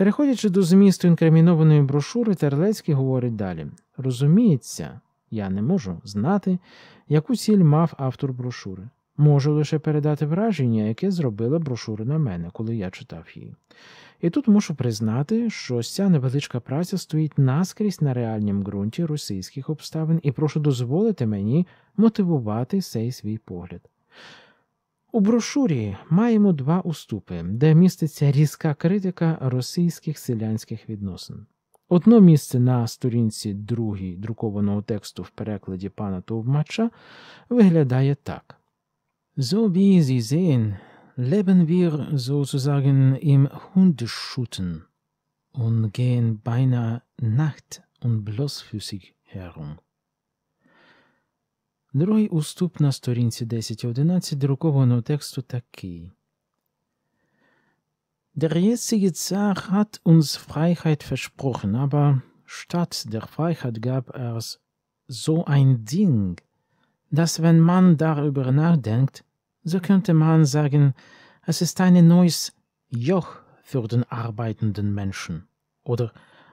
A: Переходячи до змісту інкримінованої брошури, Терлецький говорить далі: розуміється, я не можу знати, яку ціль мав автор брошури. Можу лише передати враження, яке зробила брошура на мене, коли я читав її. І тут мушу признати, що ця невеличка праця стоїть наскрізь на реальнім ґрунті російських обставин, і прошу дозволити мені мотивувати цей свій погляд. У брошурі маємо два уступи, де міститься різка критика російських селянських відносин. Одно місце на сторінці другій друкованого тексту в перекладі пана Товмача виглядає так: So wie Sie sehen, leben wir sozusagen im Hundeschutten und gehen beinahe Nacht und bloßfüßig herum. Другий уступ на сторінці 10 друкованого тексту такий. Der jetzige Zar hat uns Freiheit versprochen, aber statt der Freiheit gab es so ein Ding, dass wenn man darüber nachdenkt, so könnte man sagen, es ist ein neues Joch für den arbeitenden Menschen oder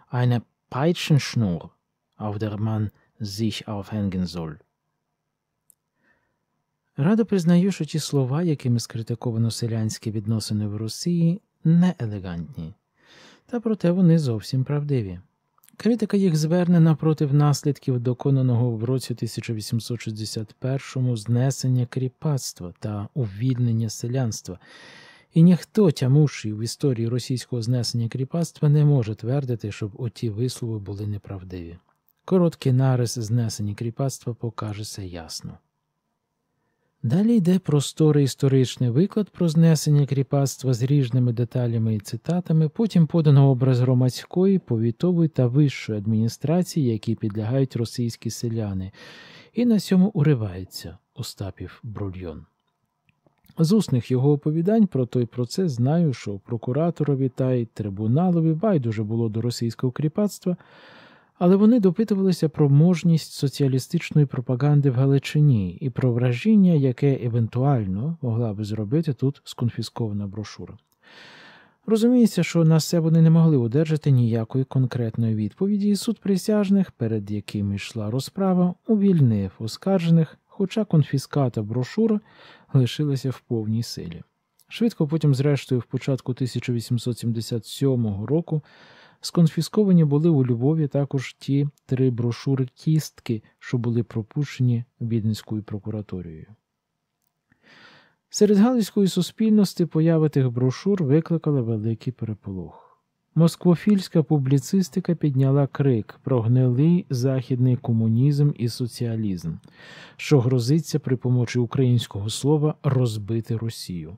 A: eine Peitschenschnur, auf der man sich aufhängen soll. Радо признаю, що ті слова, якими скритиковано селянські відносини в Росії, не елегантні, та проте вони зовсім правдиві. Критика їх звернена проти наслідків доконаного в році 1861-му знесення кріпацтва та увільнення селянства, і ніхто тямувший в історії російського знесення кріпацтва не може твердити, щоб оті вислови були неправдиві. Короткий нарис знесення кріпацтва покажеться ясно. Далі йде просторий історичний виклад про знесення кріпацтва з ріжними деталями і цитатами, потім подано образ громадської, повітової та вищої адміністрації, які підлягають російські селяни, і на цьому уривається Остапів Брульйон. З усних його оповідань про той процес знаю, що прокураторові та й трибуналові байдуже було до російського кріпацтва але вони допитувалися про можність соціалістичної пропаганди в Галичині і про вражіння, яке евентуально могла би зробити тут сконфіскована брошура. Розуміється, що на це вони не могли одержати ніякої конкретної відповіді, і суд присяжних, перед яким йшла розправа, увільнив оскаржених, хоча конфіската брошура лишилася в повній силі. Швидко потім, зрештою, в початку 1877 року. Сконфісковані були у Львові також ті три брошури кістки, що були пропущені Віденською прокуратурією. Серед галицької суспільності появи тих брошур викликала великий переполох. Москвофільська публіцистика підняла крик про гнилий західний комунізм і соціалізм, що грозиться при помочі українського слова розбити Росію.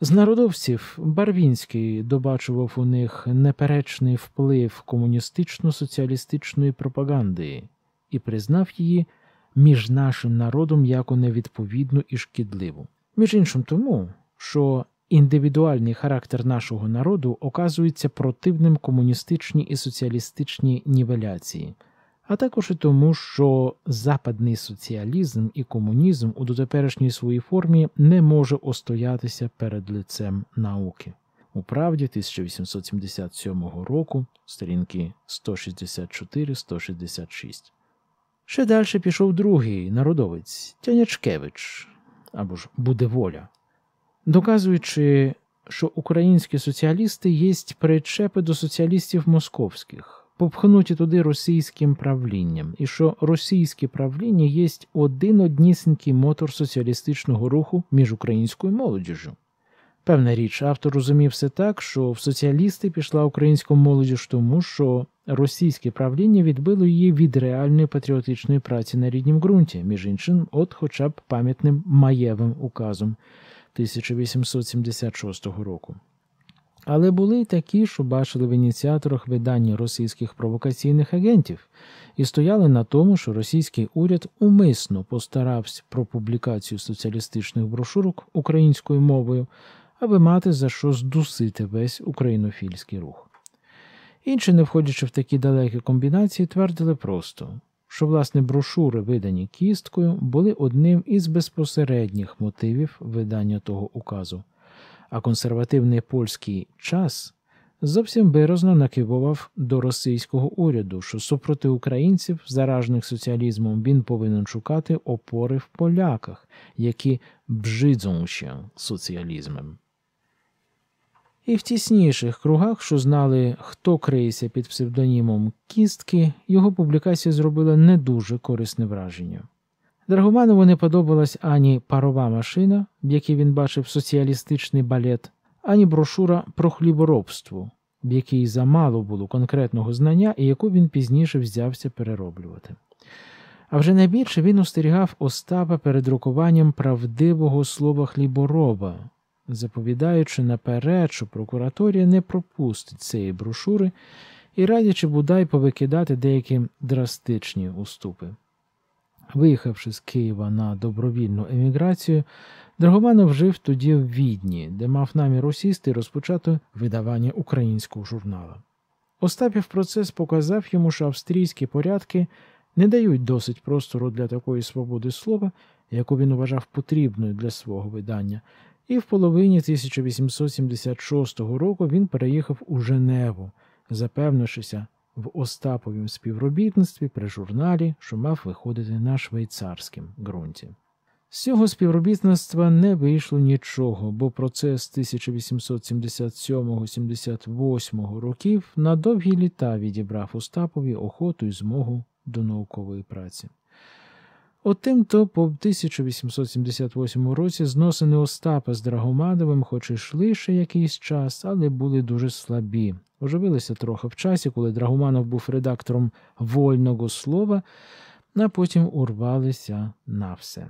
A: З народовців Барвінський добачував у них неперечний вплив комуністично-соціалістичної пропаганди і признав її між нашим народом як невідповідну і шкідливу. Між іншим тому, що індивідуальний характер нашого народу оказується противним комуністичній і соціалістичній нівеляції а також і тому, що западний соціалізм і комунізм у дотеперішній своїй формі не може остоятися перед лицем науки. у правді 1877 року, сторінки 164-166. Ще далі пішов другий народовець Тянячкевич або ж буде воля, доказуючи, що українські соціалісти є причепи до соціалістів московських попхнуті туди російським правлінням, і що російське правління є один однісінький мотор соціалістичного руху між українською молодіжю. Певна річ, автор розумів все так, що в соціалісти пішла українська ж тому, що російське правління відбило її від реальної патріотичної праці на ріднім ґрунті, між іншим, от хоча б пам'ятним маєвим указом 1876 року. Але були й такі, що бачили в ініціаторах видання російських провокаційних агентів і стояли на тому, що російський уряд умисно постарався про публікацію соціалістичних брошурок українською мовою, аби мати за що здусити весь українофільський рух. Інші, не входячи в такі далекі комбінації, твердили просто, що власне брошури, видані кісткою, були одним із безпосередніх мотивів видання того указу а консервативний польський час зовсім виразно накивував до російського уряду, що супроти українців, заражених соціалізмом, він повинен шукати опори в поляках, які бжидзонші соціалізмом. І в тісніших кругах, що знали, хто криється під псевдонімом кістки, його публікація зробила не дуже корисне враження. Драгоманову не подобалась ані парова машина, в якій він бачив соціалістичний балет, ані брошура про хліборобство, в якій замало було конкретного знання і яку він пізніше взявся перероблювати. А вже найбільше він остерігав Остапа перед рукуванням правдивого слова хлібороба, заповідаючи наперед, що прокураторія не пропустить цієї брошури і радячи Будай повикидати деякі драстичні уступи. Виїхавши з Києва на добровільну еміграцію, Драгоманов жив тоді в Відні, де мав намір усісти і розпочати видавання українського журнала. Остапів процес показав йому, що австрійські порядки не дають досить простору для такої свободи слова, яку він вважав потрібною для свого видання, і в половині 1876 року він переїхав у Женеву, запевнившися в Остаповім співробітництві при журналі, що мав виходити на швейцарським ґрунті. З цього співробітництва не вийшло нічого, бо процес 1877 78 років на довгі літа відібрав Остапові охоту і змогу до наукової праці. Отим-то по 1878 році зносини Остапа з Драгомадовим, хоч і йшли ще якийсь час, але були дуже слабі. Оживилися трохи в часі, коли Драгоманов був редактором вольного слова, а потім урвалися на все.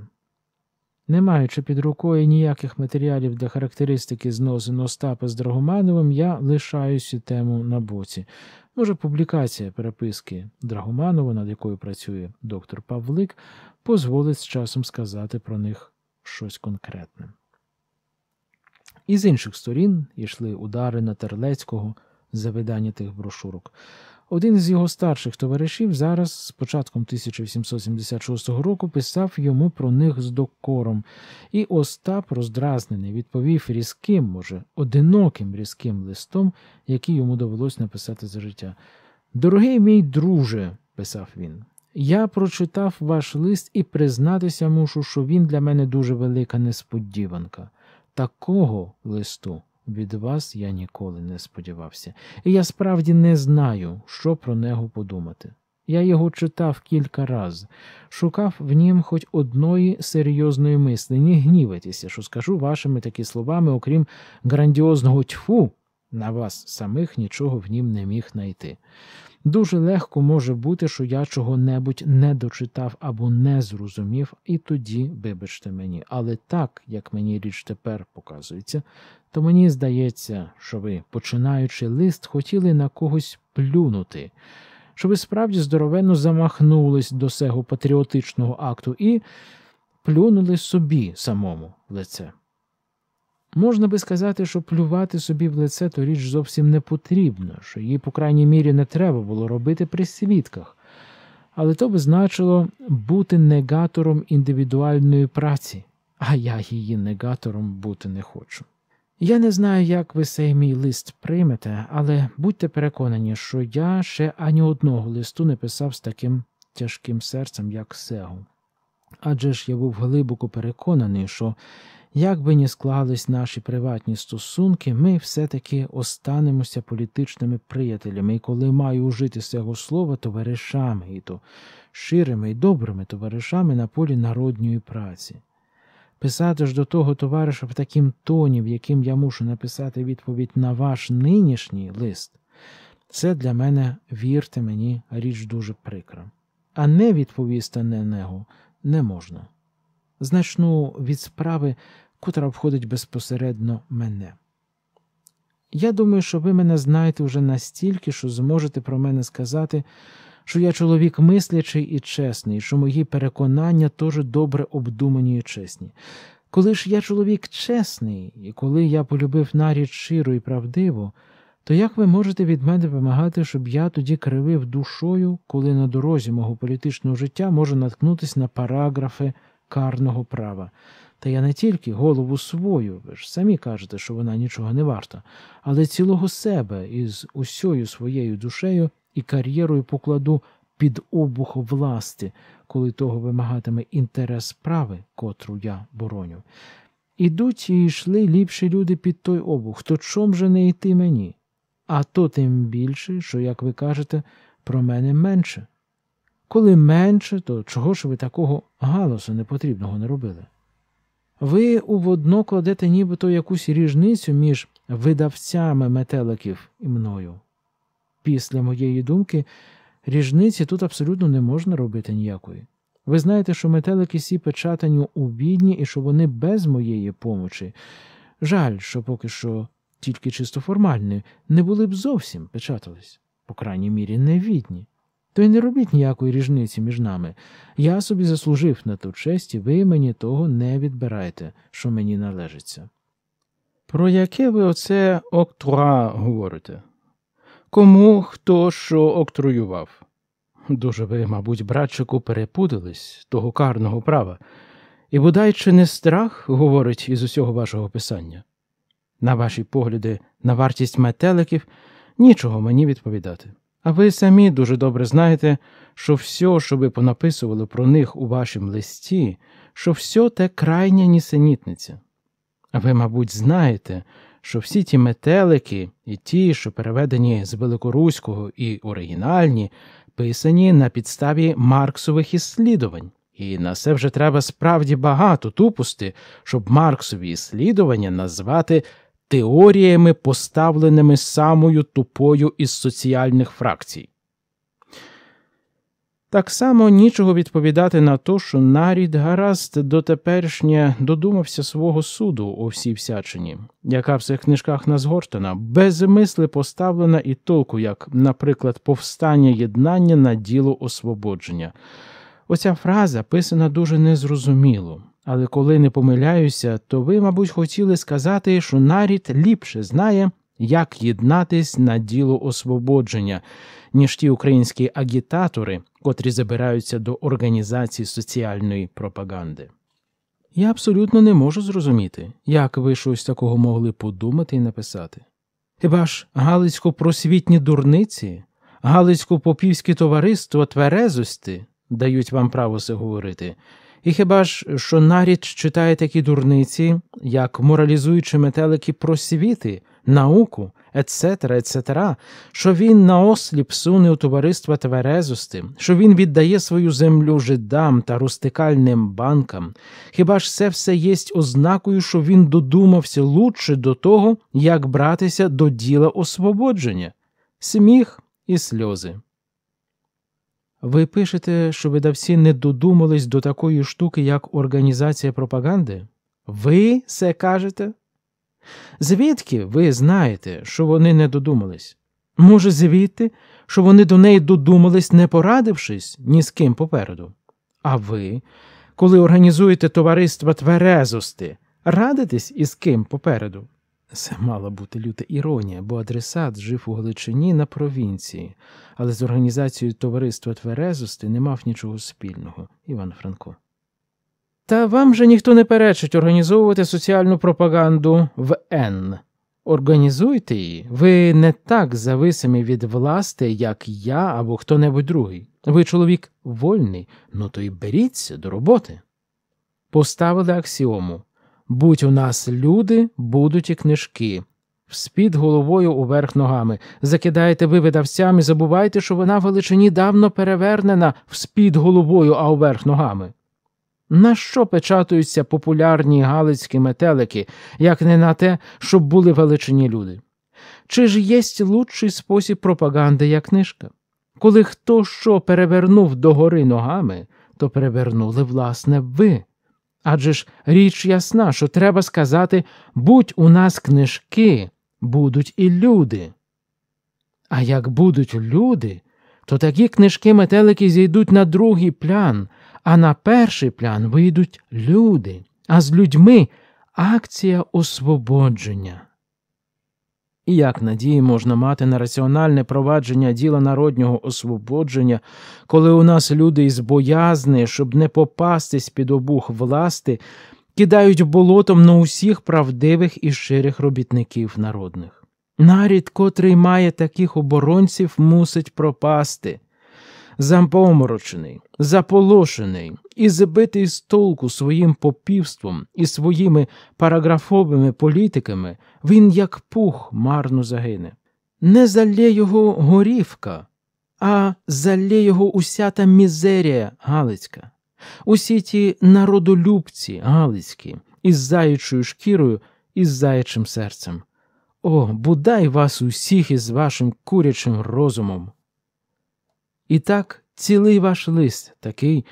A: Не маючи під рукою ніяких матеріалів для характеристики зносин Остапа з Драгомановим, я лишаю тему на боці. Може, публікація переписки Драгоманова, над якою працює доктор Павлик, дозволить з часом сказати про них щось конкретне. Із інших сторін йшли удари на Терлецького за видання тих брошурок. Один з його старших товаришів зараз, з початком 1876 року, писав йому про них з докором, і Остап, роздразнений, відповів різким, може, одиноким різким листом, який йому довелось написати за життя. Дорогий мій друже, писав він, я прочитав ваш лист і признатися мушу, що він для мене дуже велика несподіванка. Такого листу від вас я ніколи не сподівався, і я справді не знаю, що про нього подумати. Я його читав кілька разів, шукав в нім хоч одної серйозної мисли, не гнівайтеся, що скажу вашими такі словами, окрім грандіозного тьфу, на вас самих нічого в нім не міг знайти. Дуже легко може бути, що я чого-небудь не дочитав або не зрозумів, і тоді, вибачте мені, але так, як мені річ тепер показується, то мені здається, що ви, починаючи лист, хотіли на когось плюнути, що ви справді здоровенно замахнулись до цього патріотичного акту і плюнули собі самому в лице. Можна би сказати, що плювати собі в лице то річ зовсім не потрібно, що її, по крайній мірі, не треба було робити при свідках, але то би значило бути негатором індивідуальної праці, а я її негатором бути не хочу. Я не знаю, як ви цей мій лист приймете, але будьте переконані, що я ще ані одного листу не писав з таким тяжким серцем, як Сегу. Адже ж я був глибоко переконаний, що як би ні склались наші приватні стосунки, ми все-таки останемося політичними приятелями, і коли маю ужити цього слова товаришами, і то ширими і добрими товаришами на полі народньої праці. Писати ж до того товариша в таким тоні, в яким я мушу написати відповідь на ваш нинішній лист, це для мене, вірте мені, річ дуже прикра. А не відповісти на нього не можна значну від справи, котра входить безпосередньо мене. Я думаю, що ви мене знаєте вже настільки, що зможете про мене сказати, що я чоловік мислячий і чесний, що мої переконання теж добре обдумані і чесні. Коли ж я чоловік чесний, і коли я полюбив наріч щиро і правдиво, то як ви можете від мене вимагати, щоб я тоді кривив душою, коли на дорозі мого політичного життя можу наткнутися на параграфи карного права. Та я не тільки голову свою, ви ж самі кажете, що вона нічого не варта, але цілого себе із усьою своєю душею і кар'єрою покладу під обух власти, коли того вимагатиме інтерес справи, котру я бороню. Ідуть і йшли ліпші люди під той обух, то чом же не йти мені? А то тим більше, що, як ви кажете, про мене менше. Коли менше, то чого ж ви такого галасу непотрібного не робили? Ви уводно кладете нібито якусь ріжницю між видавцями метеликів і мною. Після моєї думки, ріжниці тут абсолютно не можна робити ніякої. Ви знаєте, що метелики сі печатані у бідні і що вони без моєї помочі. Жаль, що поки що тільки чисто формальні, не були б зовсім печатались, по крайній мірі, не невідні. То й не робіть ніякої ріжниці між нами. Я собі заслужив на ту честь, і ви мені того не відбирайте, що мені належиться. Про яке ви оце октруа говорите? Кому хто що октруював? Дуже ви, мабуть, братчику, перепутались того карного права, і бодай чи не страх говорить із усього вашого писання. На ваші погляди, на вартість метеликів, нічого мені відповідати. А ви самі дуже добре знаєте, що все, що ви понаписували про них у вашім листі, що все те крайня нісенітниця. А ви, мабуть, знаєте, що всі ті метелики і ті, що переведені з великоруського і оригінальні, писані на підставі марксових іслідувань. І на це вже треба справді багато тупусти, щоб марксові іслідування назвати теоріями, поставленими самою тупою із соціальних фракцій. Так само нічого відповідати на то, що нарід гаразд дотепершнє додумався свого суду у всій всячині, яка в цих книжках назгортана, без мисли поставлена і толку, як, наприклад, повстання єднання на діло освободження. Оця фраза писана дуже незрозуміло. Але коли не помиляюся, то ви, мабуть, хотіли сказати, що нарід ліпше знає, як єднатись на діло освободження, ніж ті українські агітатори, котрі забираються до організації соціальної пропаганди. Я абсолютно не можу зрозуміти, як ви щось такого могли подумати і написати. Хіба ж Галицько-просвітні дурниці, Галицько-попівське товариство тверезості дають вам право це говорити. І хіба ж що нарід читає такі дурниці, як моралізуючи метелики про світи, науку, ецетера, ецетера, що він наосліп суне у товариства тверезости, що він віддає свою землю жидам та рустикальним банкам? Хіба ж це все єсть ознакою, що він додумався лучше до того, як братися до діла освободження? Сміх і сльози. Ви пишете, що видавці не додумались до такої штуки, як організація пропаганди? Ви це кажете? Звідки ви знаєте, що вони не додумались? Може, звідти, що вони до неї додумались, не порадившись ні з ким попереду? А ви, коли організуєте товариство тверезости, радитесь із ким попереду? Це мала бути люта іронія, бо адресат жив у Галичині на провінції, але з організацією товариства Тверезости не мав нічого спільного. Іван Франко. Та вам же ніхто не перечить організовувати соціальну пропаганду в Н. Організуйте її. Ви не так зависимі від власти, як я або хто небудь другий. Ви чоловік вольний, ну то й беріться до роботи. Поставили аксіому. Будь у нас люди, будуть і книжки. Вспід головою уверх ногами. Закидайте видавцям і забувайте, що вона в величині давно перевернена вспід головою, а уверх ногами. На що печатуються популярні галицькі метелики, як не на те, щоб були величині люди? Чи ж єсть лучший спосіб пропаганди як книжка? Коли хто що перевернув догори ногами, то перевернули, власне, ви Адже ж річ ясна, що треба сказати будь у нас книжки, будуть і люди. А як будуть люди, то такі книжки метелики зійдуть на другий плян, а на перший плян вийдуть люди, а з людьми акція освободження. І як надії можна мати на раціональне провадження діла народнього освободження, коли у нас люди із боязни, щоб не попастись під обух власти, кидають болотом на усіх правдивих і щирих робітників народних? Нарід, котрий має таких оборонців, мусить пропасти. Зампоморочений, заполошений, і забитий з толку своїм попівством і своїми параграфовими політиками, він, як пух, марно загине. Не залє його горівка, а залє його уся та мізерія Галицька, усі ті народолюбці Галицькі, із заячою шкірою із заячим серцем. О, будай вас усіх із вашим курячим розумом. І так цілий ваш лист такий,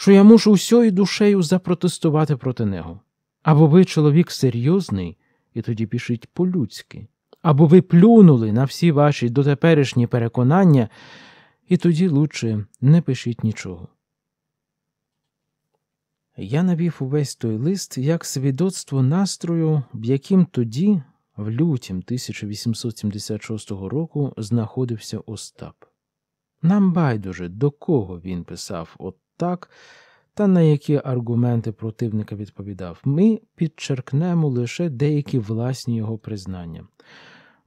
A: що я мушу усьою душею запротестувати проти нього. Або ви чоловік серйозний, і тоді пишіть по-людськи, або ви плюнули на всі ваші дотеперішні переконання, і тоді лучше не пишіть нічого. Я навів увесь той лист як свідоцтво настрою, в яким тоді, в лютім 1876 року, знаходився Остап. Нам байдуже, до кого він писав от так та на які аргументи противника відповідав, ми підчеркнемо лише деякі власні його признання.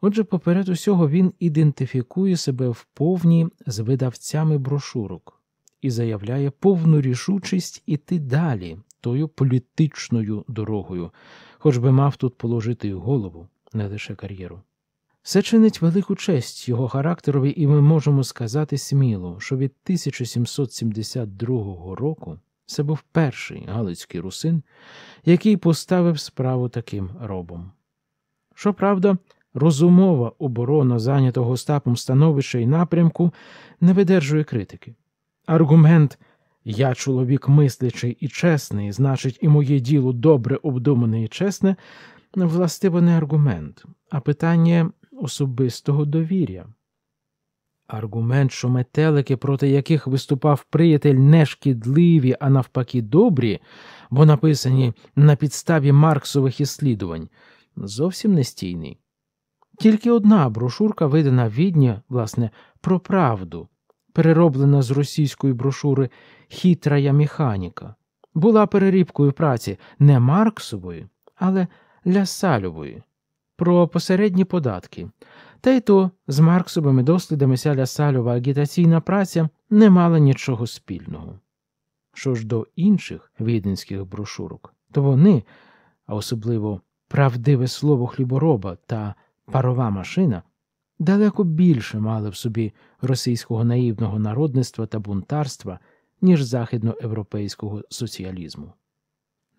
A: Отже, поперед усього він ідентифікує себе вповні з видавцями брошурок і заявляє повну рішучість іти далі тою політичною дорогою, хоч би мав тут положити голову, не лише кар'єру. Все чинить велику честь його характерові, і ми можемо сказати сміло, що від 1772 року це був перший Галицький русин, який поставив справу таким робом. Щоправда, розумова оборона зайнятого Остапом становища і напрямку не видержує критики. Аргумент я чоловік мислячий і чесний, значить, і моє діло добре обдумане і чесне, властиво не аргумент, а питання особистого довір'я. Аргумент, що метелики, проти яких виступав приятель, не шкідливі, а навпаки, добрі, бо написані на підставі марксових іслідувань, зовсім нестійний. Тільки одна брошурка, видана в Відні, власне, про правду, перероблена з російської брошури Хітрая механіка, була перерібкою праці не Марксової, але Лясальової про посередні податки, та й то з Марксовими дослідами Ся Сальова агітаційна праця не мала нічого спільного. Що ж до інших віденських брошурок, то вони, а особливо правдиве слово хлібороба та парова машина, далеко більше мали в собі російського наївного народництва та бунтарства, ніж західноєвропейського соціалізму.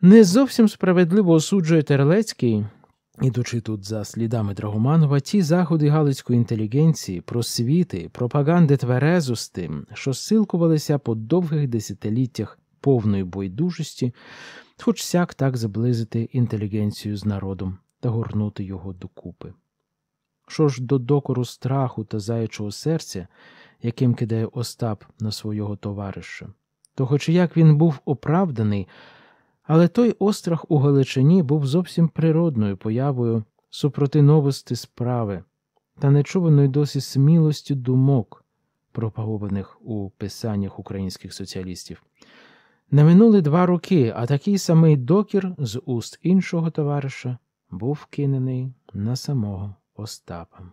A: Не зовсім справедливо осуджує Терлецький Ідучи тут за слідами Драгоманова, ті заходи галицької інтелігенції, просвіти, пропаганди тверезости, що силкувалися по довгих десятиліттях повної байдужості, хоч сяк так заблизити інтелігенцію з народом та горнути його докупи. Що ж до докору страху та заячого серця, яким кидає Остап на свого товариша, то, хоч як він був оправданий, але той острах у Галичині був зовсім природною появою супроти новости справи та нечуваної досі смілості думок, пропагованих у писаннях українських соціалістів. Не минули два роки, а такий самий докір з уст іншого товариша був кинений на самого Остапа.